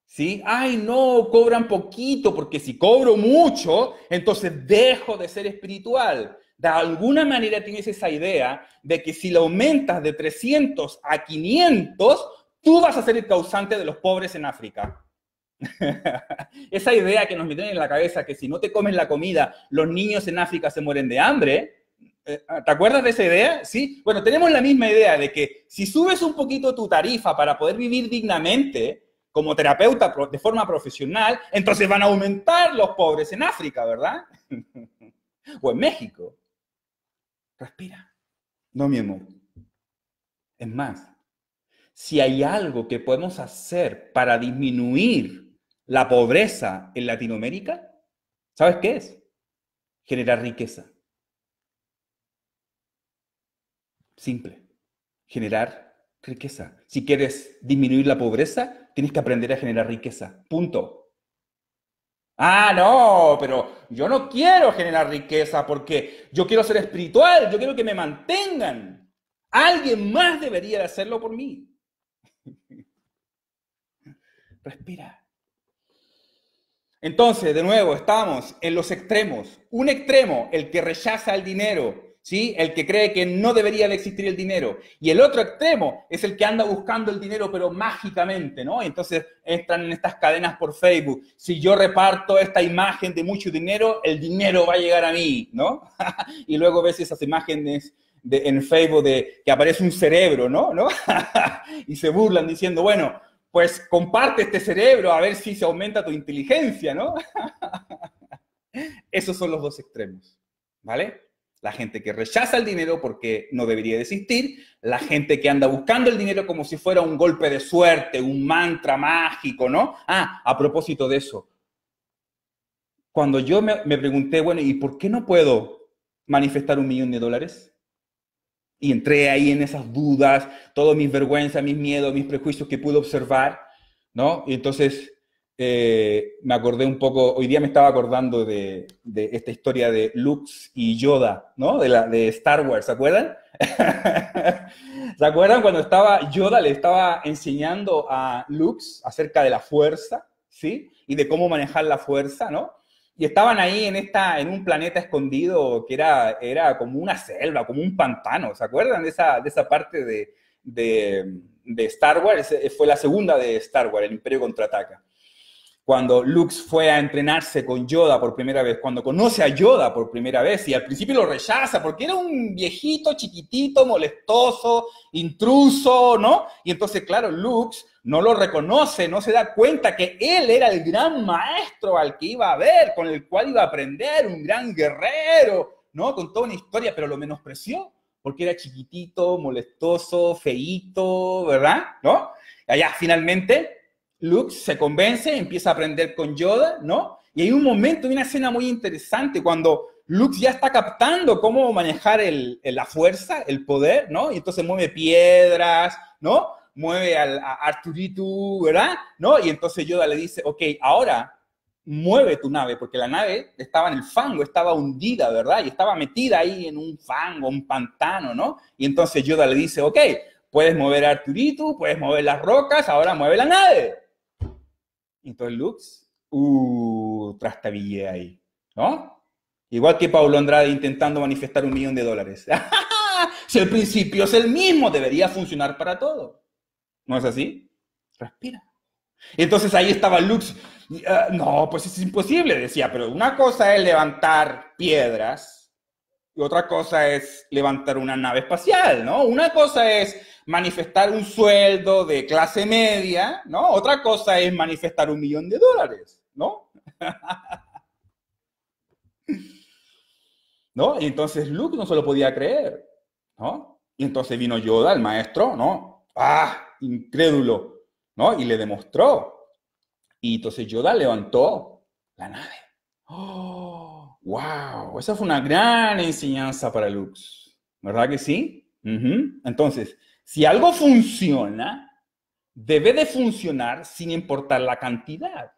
¿Sí? Ay, no, cobran poquito, porque si cobro mucho, entonces dejo de ser espiritual de alguna manera tienes esa idea de que si lo aumentas de 300 a 500, tú vas a ser el causante de los pobres en África. <laughs> esa idea que nos meten en la cabeza que si no te comen la comida, los niños en África se mueren de hambre. Eh, ¿Te acuerdas de esa idea? Sí. Bueno, tenemos la misma idea de que si subes un poquito tu tarifa para poder vivir dignamente como terapeuta de forma profesional, entonces van a aumentar los pobres en África, ¿verdad? <laughs> o en México. Respira. No, mi amor. Es más, si hay algo que podemos hacer para disminuir la pobreza en Latinoamérica, ¿sabes qué es? Generar riqueza. Simple. Generar riqueza. Si quieres disminuir la pobreza, tienes que aprender a generar riqueza. Punto. Ah, no, pero yo no quiero generar riqueza porque yo quiero ser espiritual, yo quiero que me mantengan. Alguien más debería de hacerlo por mí. <laughs> Respira. Entonces, de nuevo, estamos en los extremos. Un extremo, el que rechaza el dinero, ¿sí? El que cree que no debería de existir el dinero. Y el otro extremo es el que anda buscando el dinero, pero mágicamente, ¿no? Entonces están en estas cadenas por Facebook. Si yo reparto esta imagen de mucho dinero, el dinero va a llegar a mí, ¿no? <laughs> y luego ves esas imágenes en Facebook de que aparece un cerebro, ¿no? ¿No? <laughs> y se burlan diciendo, bueno, pues comparte este cerebro a ver si se aumenta tu inteligencia, ¿no? <laughs> Esos son los dos extremos, ¿vale? la gente que rechaza el dinero porque no debería desistir la gente que anda buscando el dinero como si fuera un golpe de suerte, un mantra mágico, ¿no? Ah, a propósito de eso, cuando yo me, pregunté, bueno, ¿y por qué no puedo manifestar un millón de dólares? Y entré ahí en esas dudas, todas mis vergüenzas, mis miedos, mis prejuicios que pude observar, ¿no? Y entonces eh, me acordé un poco, hoy día me estaba acordando de, esta historia de Lux y Yoda, ¿no? De, Star Wars, ¿se acuerdan? <laughs> ¿Se acuerdan cuando estaba Yoda le estaba enseñando a Lux acerca de la fuerza, ¿sí? Y de cómo manejar la fuerza, ¿no? Y estaban ahí en, esta, en un planeta escondido que era, como una selva, como un pantano, ¿se acuerdan de esa, parte de, de Star Wars? Fue la segunda de Star Wars, el Imperio Contraataca cuando Lux fue a entrenarse con Yoda por primera vez, cuando conoce a Yoda por primera vez y al principio lo rechaza porque era un viejito chiquitito, molestoso, intruso, ¿no? Y entonces, claro, Lux no lo reconoce, no se da cuenta que él era el gran maestro al que iba a ver, con el cual iba a aprender, un gran guerrero, ¿no? Con toda una historia, pero lo menospreció porque era chiquitito, molestoso, feíto, ¿verdad? ¿No? Y allá finalmente Luke se convence, empieza a aprender con Yoda, ¿no? Y hay un momento, una escena muy interesante cuando Luke ya está captando cómo manejar la fuerza, el poder, ¿no? Y entonces mueve piedras, ¿no? Mueve a Arturito, ¿verdad? ¿No? Y entonces Yoda le dice, ok, ahora mueve tu nave, porque la nave estaba en el fango, estaba hundida, ¿verdad? Y estaba metida ahí en un fango, un pantano, ¿no? Y entonces Yoda le dice, ok, puedes mover a Arturito, puedes mover las rocas, ahora mueve la nave, Lux, uh, trastabille ahí, ¿no? Igual que Paulo Andrade intentando manifestar un millón de dólares. <laughs> si el principio es el mismo, debería funcionar para todo. ¿No es así? Respira. Entonces ahí estaba Lux. Ah, no, pues es imposible, decía, pero una cosa es levantar piedras y otra cosa es levantar una nave espacial, ¿no? Una cosa es manifestar un sueldo de clase media, ¿no? Otra cosa es manifestar un millón de dólares, ¿no? <laughs> ¿No? entonces Luke no se lo podía creer, ¿no? Y entonces vino Yoda, el maestro, ¿no? ¡Ah! Incrédulo, ¿no? Y le demostró. Y entonces Yoda levantó la nave. ¡Oh! ¡Wow! Esa fue una gran enseñanza para Luke, ¿verdad que sí? Entonces, si algo funciona, debe de funcionar sin importar la cantidad.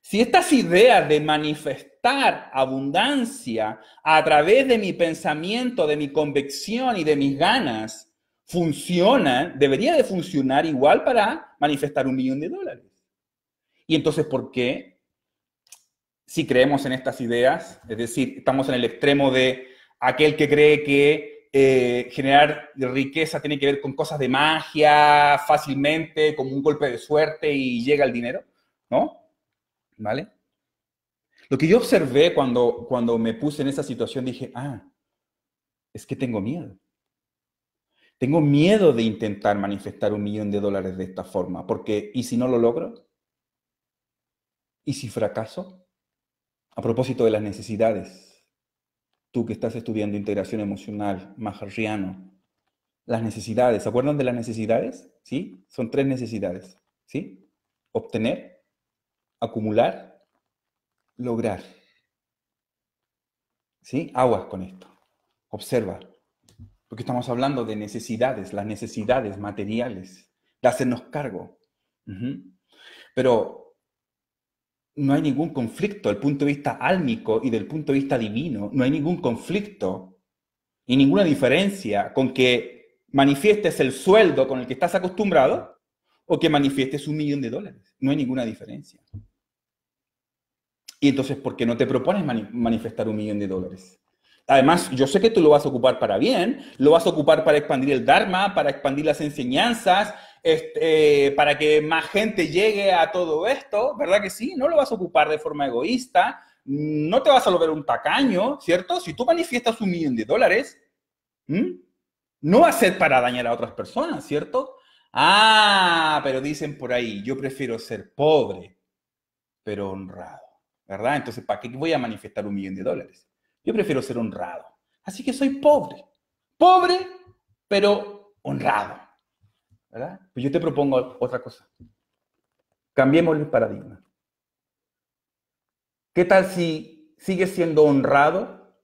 Si estas ideas de manifestar abundancia a través de mi pensamiento, de mi convicción y de mis ganas funcionan, debería de funcionar igual para manifestar un millón de dólares. Y entonces, ¿por qué? Si creemos en estas ideas, es decir, estamos en el extremo de aquel que cree que eh, generar riqueza tiene que ver con cosas de magia, fácilmente, como un golpe de suerte y llega el dinero, ¿no? ¿Vale? Lo que yo observé cuando, cuando me puse en esa situación, dije, ah, es que tengo miedo. Tengo miedo de intentar manifestar un millón de dólares de esta forma, porque ¿y si no lo logro? ¿Y si fracaso? A propósito de las necesidades tú que estás estudiando integración emocional, maharriano, las necesidades, ¿se acuerdan de las necesidades? ¿Sí? Son tres necesidades, ¿sí? Obtener, acumular, lograr. ¿Sí? Aguas con esto. Observa. Porque estamos hablando de necesidades, las necesidades materiales, de hacernos cargo. Pero no hay ningún conflicto, del punto de vista álmico y del punto de vista divino, no hay ningún conflicto y ninguna diferencia con que manifiestes el sueldo con el que estás acostumbrado o que manifiestes un millón de dólares. No hay ninguna diferencia. Y entonces, ¿por qué no te propones manifestar un millón de dólares? Además, yo sé que tú lo vas a ocupar para bien, lo vas a ocupar para expandir el Dharma, para expandir las enseñanzas, este, eh, para que más gente llegue a todo esto, ¿verdad que sí? No lo vas a ocupar de forma egoísta, no te vas a volver un tacaño, ¿cierto? Si tú manifiestas un millón de dólares, no va a ser para dañar a otras personas, ¿cierto? Ah, pero dicen por ahí, yo prefiero ser pobre, pero honrado, ¿verdad? Entonces, ¿para qué voy a manifestar un millón de dólares? Yo prefiero ser honrado. Así que soy pobre, pobre, pero honrado. Pues yo te propongo otra cosa. Cambiemos el paradigma. ¿Qué tal si sigues siendo honrado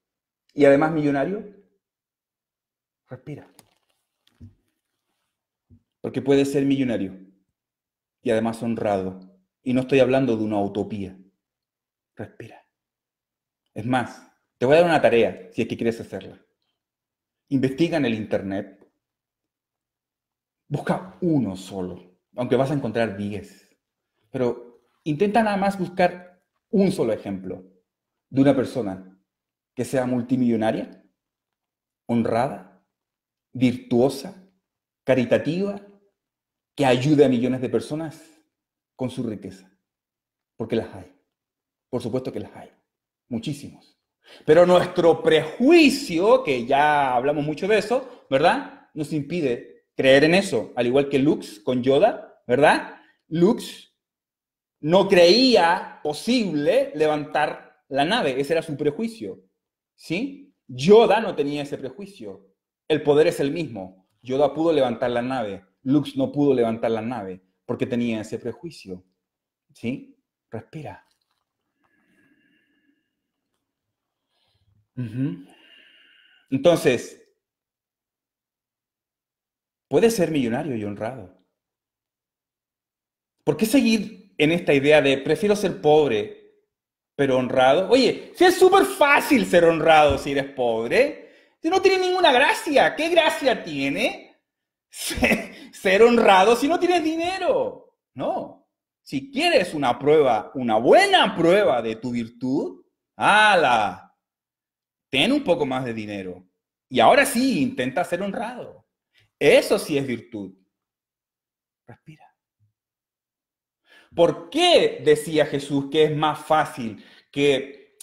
y además millonario? Respira. Porque puedes ser millonario y además honrado. Y no estoy hablando de una utopía. Respira. Es más, te voy a dar una tarea si es que quieres hacerla. Investiga en el Internet busca uno solo, aunque vas a encontrar diez. Pero intenta nada más buscar un solo ejemplo de una persona que sea multimillonaria, honrada, virtuosa, caritativa, que ayude a millones de personas con su riqueza. Porque las hay. Por supuesto que las hay. Muchísimos. Pero nuestro prejuicio, que ya hablamos mucho de eso, ¿verdad? Nos impide creer en eso, al igual que Lux con Yoda, ¿verdad? Lux no creía posible levantar la nave, ese era su prejuicio, ¿sí? Yoda no tenía ese prejuicio, el poder es el mismo, Yoda pudo levantar la nave, Lux no pudo levantar la nave porque tenía ese prejuicio, ¿sí? Respira. Entonces, Puede ser millonario y honrado. ¿Por qué seguir en esta idea de prefiero ser pobre pero honrado? Oye, si es súper fácil ser honrado si eres pobre, si no tienes ninguna gracia, ¿qué gracia tiene ser honrado si no tienes dinero? No. Si quieres una prueba, una buena prueba de tu virtud, ¡hala! Ten un poco más de dinero. Y ahora sí, intenta ser honrado. Eso sí es virtud. Respira. ¿Por qué decía Jesús que es más fácil que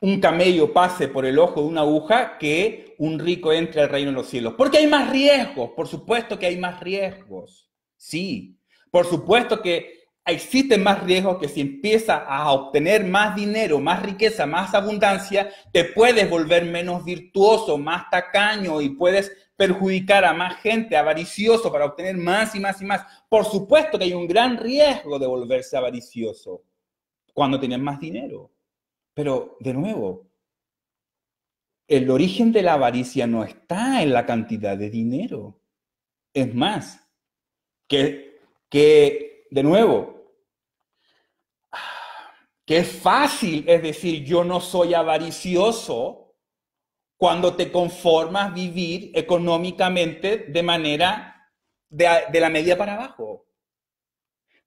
un camello pase por el ojo de una aguja que un rico entre al reino de los cielos? Porque hay más riesgos, por supuesto que hay más riesgos. Sí, por supuesto que existen más riesgos que si empiezas a obtener más dinero, más riqueza, más abundancia, te puedes volver menos virtuoso, más tacaño y puedes perjudicar a más gente, avaricioso para obtener más y más y más. Por supuesto que hay un gran riesgo de volverse avaricioso cuando tienes más dinero. Pero, de nuevo, el origen de la avaricia no está en la cantidad de dinero. Es más, que, que de nuevo, que es fácil, es decir, yo no soy avaricioso cuando te conformas vivir económicamente de manera de, la media para abajo.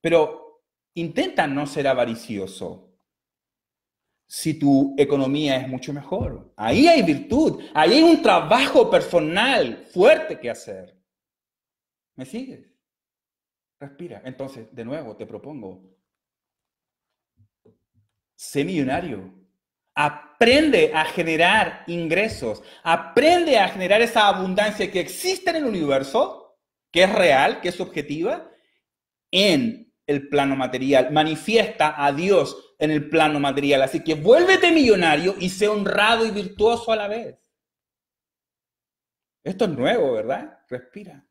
Pero intenta no ser avaricioso si tu economía es mucho mejor. Ahí hay virtud, ahí hay un trabajo personal fuerte que hacer. ¿Me sigues? Respira. Entonces, de nuevo, te propongo, sé millonario Aprende a generar ingresos, aprende a generar esa abundancia que existe en el universo, que es real, que es objetiva, en el plano material. Manifiesta a Dios en el plano material. Así que vuélvete millonario y sé honrado y virtuoso a la vez. Esto es nuevo, ¿verdad? Respira.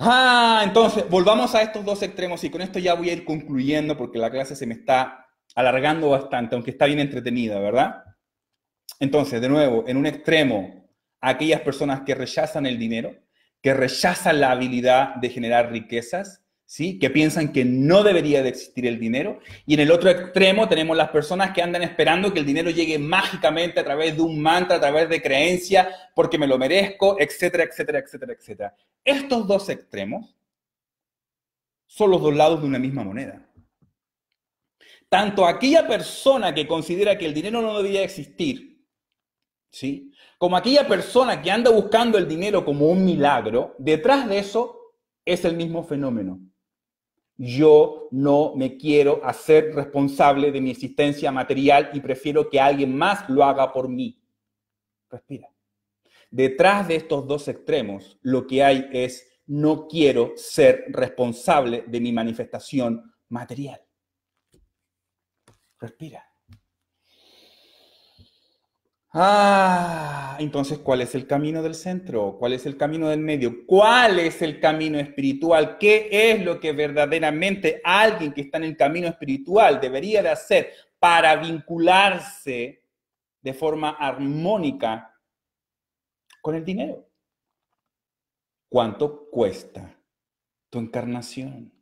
Ah, entonces, volvamos a estos dos extremos y con esto ya voy a ir concluyendo porque la clase se me está alargando bastante, aunque está bien entretenida, ¿verdad? Entonces, de nuevo, en un extremo, aquellas personas que rechazan el dinero, que rechazan la habilidad de generar riquezas, ¿sí? que piensan que no debería de existir el dinero. Y en el otro extremo tenemos las personas que andan esperando que el dinero llegue mágicamente a través de un mantra, a través de creencia, porque me lo merezco, etcétera, etcétera, etcétera, etcétera. Estos dos extremos son los dos lados de una misma moneda. Tanto aquella persona que considera que el dinero no debería existir, ¿sí? Como aquella persona que anda buscando el dinero como un milagro, detrás de eso es el mismo fenómeno. Yo no me quiero hacer responsable de mi existencia material y prefiero que alguien más lo haga por mí. Respira. Detrás de estos dos extremos, lo que hay es no quiero ser responsable de mi manifestación material. Respira. Ah, entonces, ¿cuál es el camino del centro? ¿Cuál es el camino del medio? ¿Cuál es el camino espiritual? ¿Qué es lo que verdaderamente alguien que está en el camino espiritual debería de hacer para vincularse de forma armónica con el dinero? ¿Cuánto cuesta tu encarnación?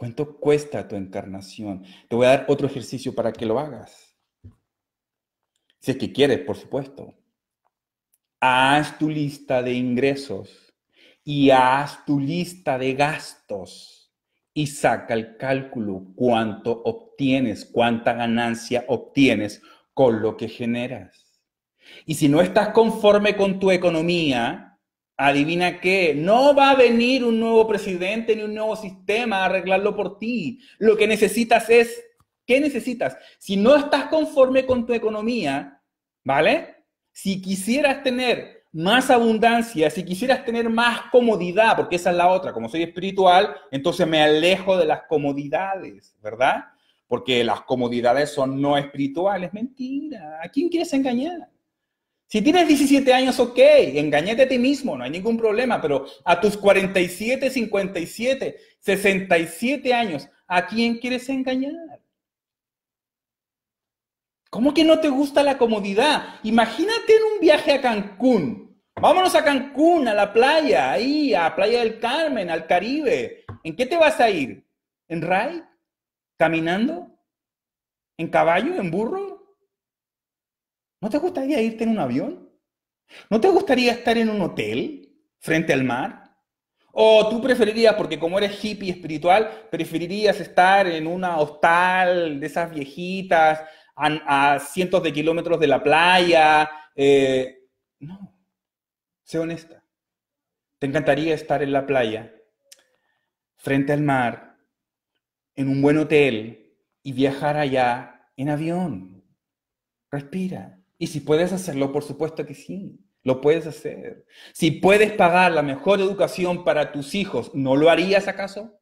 ¿Cuánto cuesta tu encarnación? Te voy a dar otro ejercicio para que lo hagas. Si es que quieres, por supuesto. Haz tu lista de ingresos y haz tu lista de gastos y saca el cálculo cuánto obtienes, cuánta ganancia obtienes con lo que generas. Y si no estás conforme con tu economía, Adivina qué, no va a venir un nuevo presidente ni un nuevo sistema a arreglarlo por ti. Lo que necesitas es, ¿qué necesitas? Si no estás conforme con tu economía, ¿vale? Si quisieras tener más abundancia, si quisieras tener más comodidad, porque esa es la otra, como soy espiritual, entonces me alejo de las comodidades, ¿verdad? Porque las comodidades son no espirituales, mentira. ¿A quién quieres engañar? Si tienes 17 años, ok, engañate a ti mismo, no hay ningún problema, pero a tus 47, 57, 67 años, ¿a quién quieres engañar? ¿Cómo que no te gusta la comodidad? Imagínate en un viaje a Cancún. Vámonos a Cancún, a la playa, ahí, a Playa del Carmen, al Caribe. ¿En qué te vas a ir? ¿En RAI? ¿Caminando? ¿En caballo? ¿En burro? ¿No te gustaría irte en un avión? ¿No te gustaría estar en un hotel frente al mar? ¿O tú preferirías, porque como eres hippie espiritual, preferirías estar en una hostal de esas viejitas a, cientos de kilómetros de la playa? Eh, no, sé honesta. Te encantaría estar en la playa, frente al mar, en un buen hotel y viajar allá en avión. Respira. Y si puedes hacerlo, por supuesto que sí, lo puedes hacer. Si puedes pagar la mejor educación para tus hijos, ¿no lo harías acaso?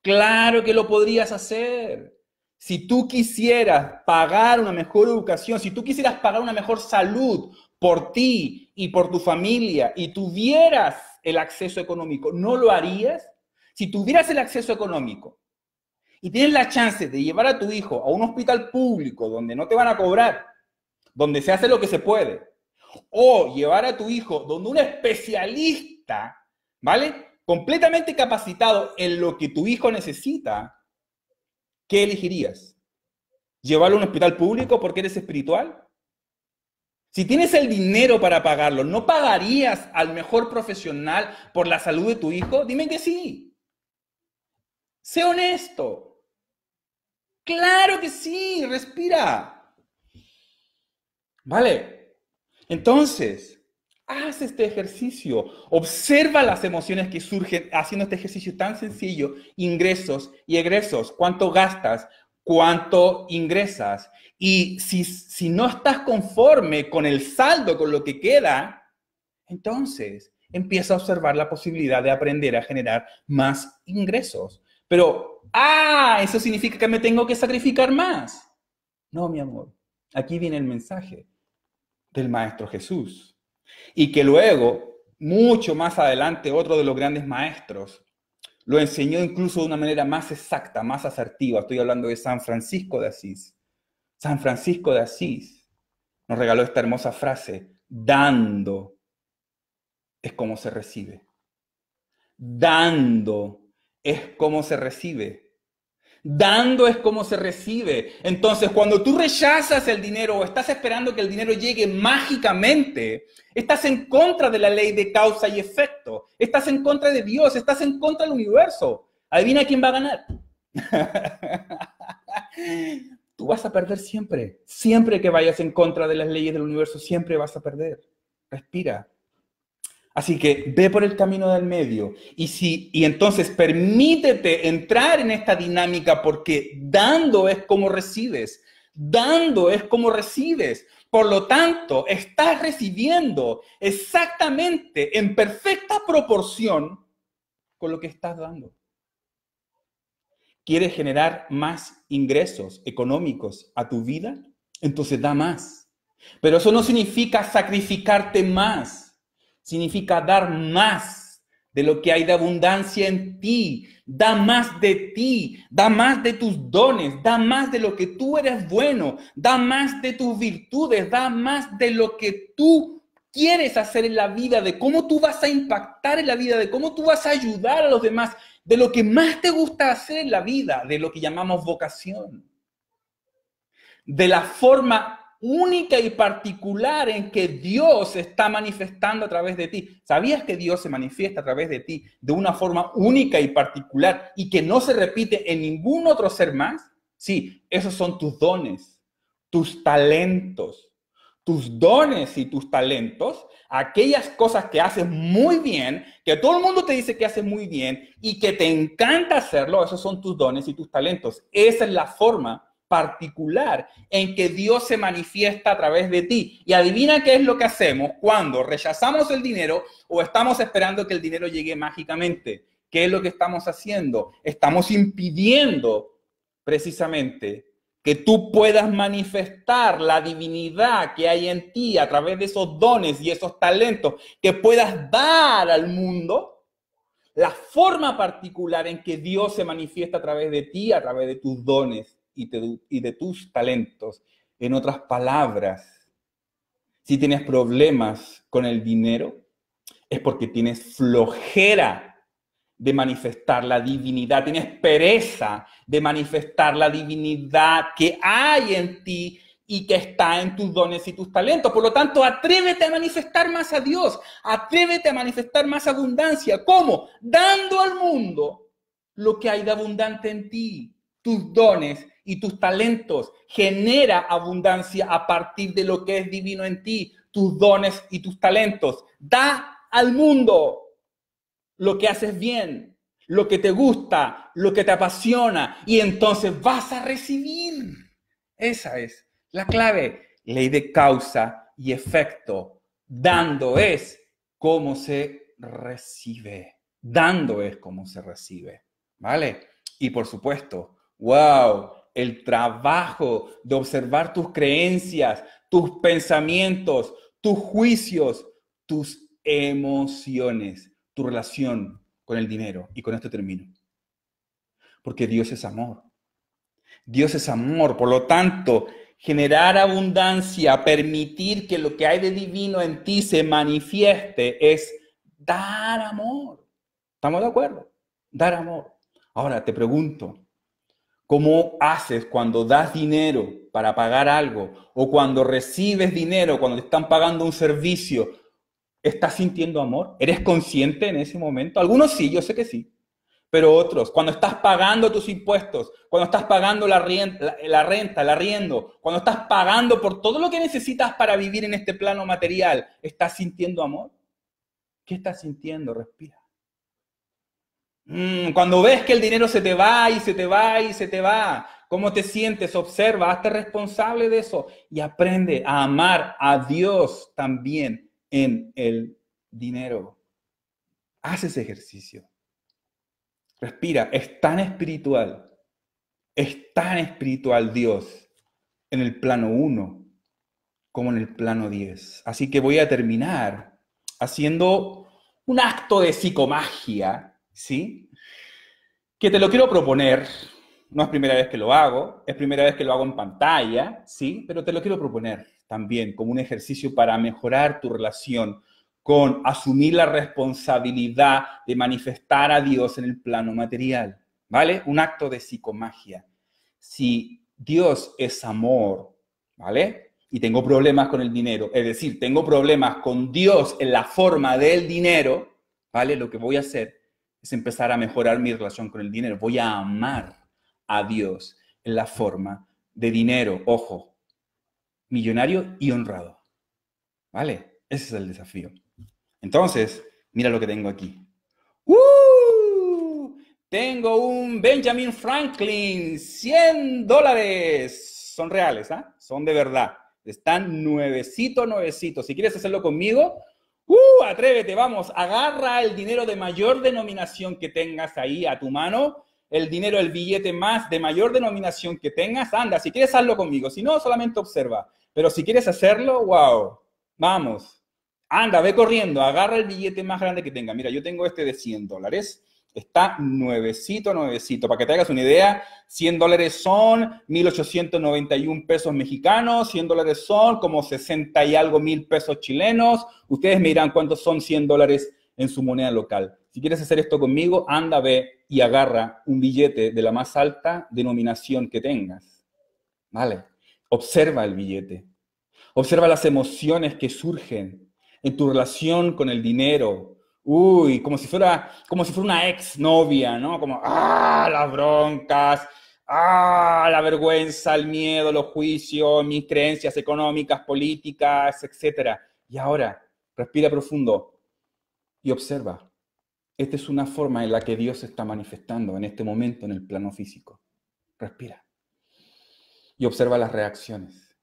Claro que lo podrías hacer. Si tú quisieras pagar una mejor educación, si tú quisieras pagar una mejor salud por ti y por tu familia y tuvieras el acceso económico, ¿no lo harías? Si tuvieras el acceso económico y tienes la chance de llevar a tu hijo a un hospital público donde no te van a cobrar donde se hace lo que se puede, o llevar a tu hijo donde un especialista, ¿vale? Completamente capacitado en lo que tu hijo necesita, ¿qué elegirías? ¿Llevarlo a un hospital público porque eres espiritual? Si tienes el dinero para pagarlo, ¿no pagarías al mejor profesional por la salud de tu hijo? Dime que sí. Sé honesto. Claro que sí, respira. ¿Vale? Entonces, haz este ejercicio, observa las emociones que surgen haciendo este ejercicio tan sencillo, ingresos y egresos, cuánto gastas, cuánto ingresas. Y si, si no estás conforme con el saldo, con lo que queda, entonces empieza a observar la posibilidad de aprender a generar más ingresos. Pero, ah, eso significa que me tengo que sacrificar más. No, mi amor, aquí viene el mensaje del Maestro Jesús. Y que luego, mucho más adelante, otro de los grandes maestros lo enseñó incluso de una manera más exacta, más asertiva. Estoy hablando de San Francisco de Asís. San Francisco de Asís nos regaló esta hermosa frase, dando es como se recibe. Dando es como se recibe. Dando es como se recibe. Entonces, cuando tú rechazas el dinero o estás esperando que el dinero llegue mágicamente, estás en contra de la ley de causa y efecto. Estás en contra de Dios, estás en contra del universo. Adivina quién va a ganar. <laughs> tú vas a perder siempre. Siempre que vayas en contra de las leyes del universo, siempre vas a perder. Respira. Así que ve por el camino del medio y, si, y entonces permítete entrar en esta dinámica porque dando es como recibes, dando es como recibes. Por lo tanto, estás recibiendo exactamente en perfecta proporción con lo que estás dando. ¿Quieres generar más ingresos económicos a tu vida? Entonces da más. Pero eso no significa sacrificarte más significa dar más de lo que hay de abundancia en ti. Da más de ti, da más de tus dones, da más de lo que tú eres bueno, da más de tus virtudes, da más de lo que tú quieres hacer en la vida, de cómo tú vas a impactar en la vida, de cómo tú vas a ayudar a los demás, de lo que más te gusta hacer en la vida, de lo que llamamos vocación, de la forma única y particular en que Dios está manifestando a través de ti. ¿Sabías que Dios se manifiesta a través de ti de una forma única y particular y que no se repite en ningún otro ser más? Sí, esos son tus dones, tus talentos. Tus dones y tus talentos, aquellas cosas que haces muy bien, que todo el mundo te dice que haces muy bien y que te encanta hacerlo, esos son tus dones y tus talentos. Esa es la forma particular en que Dios se manifiesta a través de ti. Y adivina qué es lo que hacemos cuando rechazamos el dinero o estamos esperando que el dinero llegue mágicamente. ¿Qué es lo que estamos haciendo? Estamos impidiendo precisamente que tú puedas manifestar la divinidad que hay en ti a través de esos dones y esos talentos, que puedas dar al mundo la forma particular en que Dios se manifiesta a través de ti, a través de tus dones y, de tus talentos. En otras palabras, si tienes problemas con el dinero, es porque tienes flojera de manifestar la divinidad, tienes pereza de manifestar la divinidad que hay en ti y que está en tus dones y tus talentos. Por lo tanto, atrévete a manifestar más a Dios, atrévete a manifestar más abundancia. ¿Cómo? Dando al mundo lo que hay de abundante en ti, tus dones y tus talentos. Genera abundancia a partir de lo que es divino en ti, tus dones y tus talentos. Da al mundo lo que haces bien, lo que te gusta, lo que te apasiona y entonces vas a recibir. Esa es la clave. Ley de causa y efecto. Dando es como se recibe. Dando es como se recibe. ¿Vale? Y por supuesto, wow, el trabajo de observar tus creencias, tus pensamientos, tus juicios, tus emociones, tu relación con el dinero. Y con esto termino. Porque Dios es amor. Dios es amor. Por lo tanto, generar abundancia, permitir que lo que hay de divino en ti se manifieste, es dar amor. ¿Estamos de acuerdo? Dar amor. Ahora te pregunto, ¿Cómo haces cuando das dinero para pagar algo o cuando recibes dinero, cuando te están pagando un servicio? ¿Estás sintiendo amor? ¿Eres consciente en ese momento? Algunos sí, yo sé que sí, pero otros, cuando estás pagando tus impuestos, cuando estás pagando la, renta, la renta, el arriendo, cuando estás pagando por todo lo que necesitas para vivir en este plano material, ¿estás sintiendo amor? ¿Qué estás sintiendo? Respira. Mm, cuando ves que el dinero se te va y se te va y se te va, ¿cómo te sientes? Observa, hazte responsable de eso y aprende a amar a Dios también en el dinero. Haz ese ejercicio. Respira, es tan espiritual, es tan espiritual Dios en el plano 1 como en el plano 10. Así que voy a terminar haciendo un acto de psicomagia ¿sí? Que te lo quiero proponer, no es primera vez que lo hago, es primera vez que lo hago en pantalla, ¿sí? Pero te lo quiero proponer también como un ejercicio para mejorar tu relación con asumir la responsabilidad de manifestar a Dios en el plano material, ¿vale? Un acto de psicomagia. Si Dios es amor, ¿vale? Y tengo problemas con el dinero, es decir, tengo problemas con Dios en la forma del dinero, ¿vale? Lo que voy a hacer es empezar a mejorar mi relación con el dinero. Voy a amar a Dios en la forma de dinero, ojo, millonario y honrado. ¿Vale? Ese es el desafío. Entonces, mira lo que tengo aquí. ¡Uh! Tengo un Benjamin Franklin, 100 dólares. Son reales, ¿ah? Son de verdad. Están nuevecito nuevecito Si quieres hacerlo conmigo, Uh, atrévete, vamos, agarra el dinero de mayor denominación que tengas ahí a tu mano, el dinero, el billete más de mayor denominación que tengas, anda, si quieres hacerlo conmigo, si no, solamente observa, pero si quieres hacerlo, wow, vamos, anda, ve corriendo, agarra el billete más grande que tenga, mira, yo tengo este de 100 dólares, Está nuevecito, nuevecito. Para que te hagas una idea, 100 dólares son 1.891 pesos mexicanos, 100 dólares son como 60 y algo mil pesos chilenos. Ustedes me dirán cuántos son 100 dólares en su moneda local. Si quieres hacer esto conmigo, anda, ve y agarra un billete de la más alta denominación que tengas. ¿Vale? Observa el billete. Observa las emociones que surgen en tu relación con el dinero, uy, como si fuera, como si fuera una ex novia, ¿no? Como, ah, las broncas, ah, la vergüenza, el miedo, los juicios, mis creencias económicas, políticas, etc. Y ahora, respira profundo y observa. Esta es una forma en la que Dios se está manifestando en este momento en el plano físico. Respira y observa las reacciones.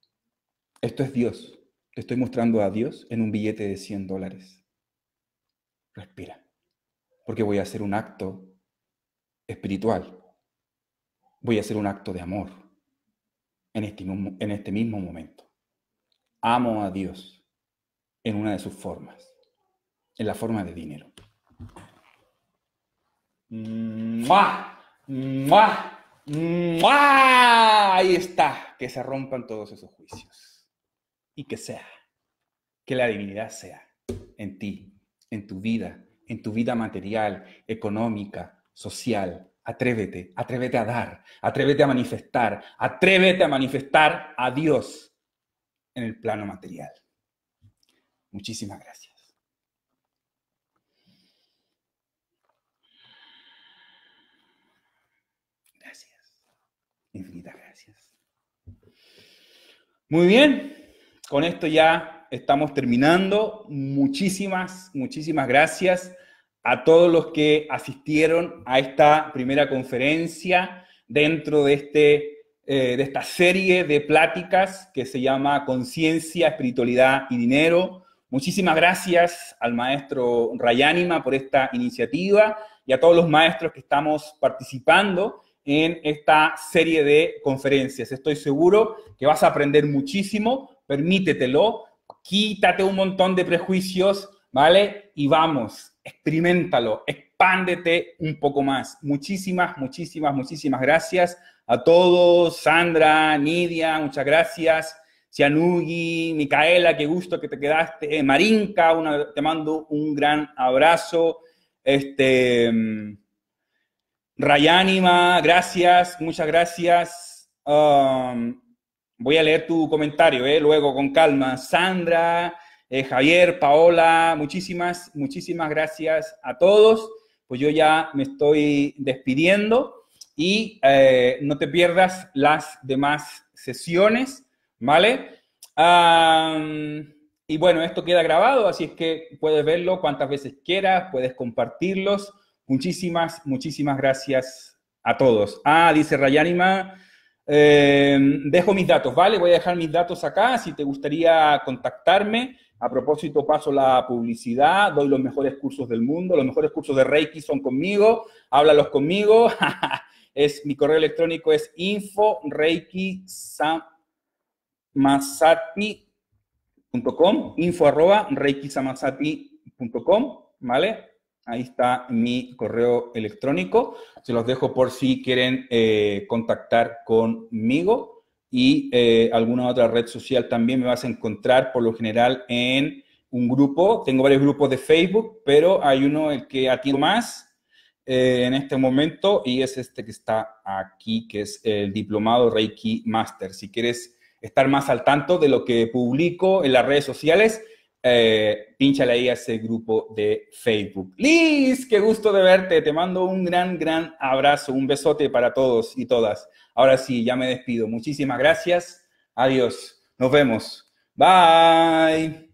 Esto es Dios. Te estoy mostrando a Dios en un billete de 100 dólares respira, porque voy a hacer un acto espiritual, voy a hacer un acto de amor en este, en este mismo momento. Amo a Dios en una de sus formas, en la forma de dinero. Ahí está, que se rompan todos esos juicios. Y que sea, que la divinidad sea en ti en tu vida, en tu vida material, económica, social. Atrévete, atrévete a dar, atrévete a manifestar, atrévete a manifestar a Dios en el plano material. Muchísimas gracias. Gracias. Infinitas gracias. Muy bien, con esto ya estamos terminando. Muchísimas, muchísimas gracias a todos los que asistieron a esta primera conferencia dentro de, este, eh, de esta serie de pláticas que se llama Conciencia, Espiritualidad y Dinero. Muchísimas gracias al maestro Rayánima por esta iniciativa y a todos los maestros que estamos participando en esta serie de conferencias. Estoy seguro que vas a aprender muchísimo, permítetelo, quítate un montón de prejuicios, ¿vale? Y vamos, experimentalo, expándete un poco más. Muchísimas, muchísimas, muchísimas gracias a todos, Sandra, Nidia, muchas gracias. Cianugi, Micaela, qué gusto que te quedaste. Eh, Marinka, te mando un gran abrazo. Este, mm, Rayánima, gracias, muchas gracias. Um, voy a leer tu comentario, ¿eh? luego con calma. Sandra, eh, Javier, Paola, muchísimas, muchísimas gracias a todos. Pues yo ya me estoy despidiendo y eh, no te pierdas las demás sesiones, ¿vale? y bueno, esto queda grabado, así es que puedes verlo cuantas veces quieras, puedes compartirlos. Muchísimas, muchísimas gracias a todos. Ah, dice Rayanima, Em, dejo mis datos, ¿vale? Voy a dejar mis datos acá. Si te gustaría contactarme, a propósito paso la publicidad, doy los mejores cursos del mundo, los mejores cursos de Reiki son conmigo, háblalos conmigo. <laughs> es, mi correo electrónico es info reiki info arroba reiki ¿vale? Ahí está mi correo electrónico. Se los dejo por si quieren eh, contactar conmigo y eh, alguna otra red social también me vas a encontrar por lo general en un grupo. Tengo varios grupos de Facebook, pero hay uno el que atiendo más eh, en este momento y es este que está aquí, que es el diplomado Reiki Master. Si quieres estar más al tanto de lo que publico en las redes sociales, eh, Pincha la ahí a ese grupo de Facebook. Liz, qué gusto de verte. Te mando un gran, gran abrazo, un besote para todos y todas. Ahora sí, ya me despido. Muchísimas gracias. Adiós. Nos vemos. Bye.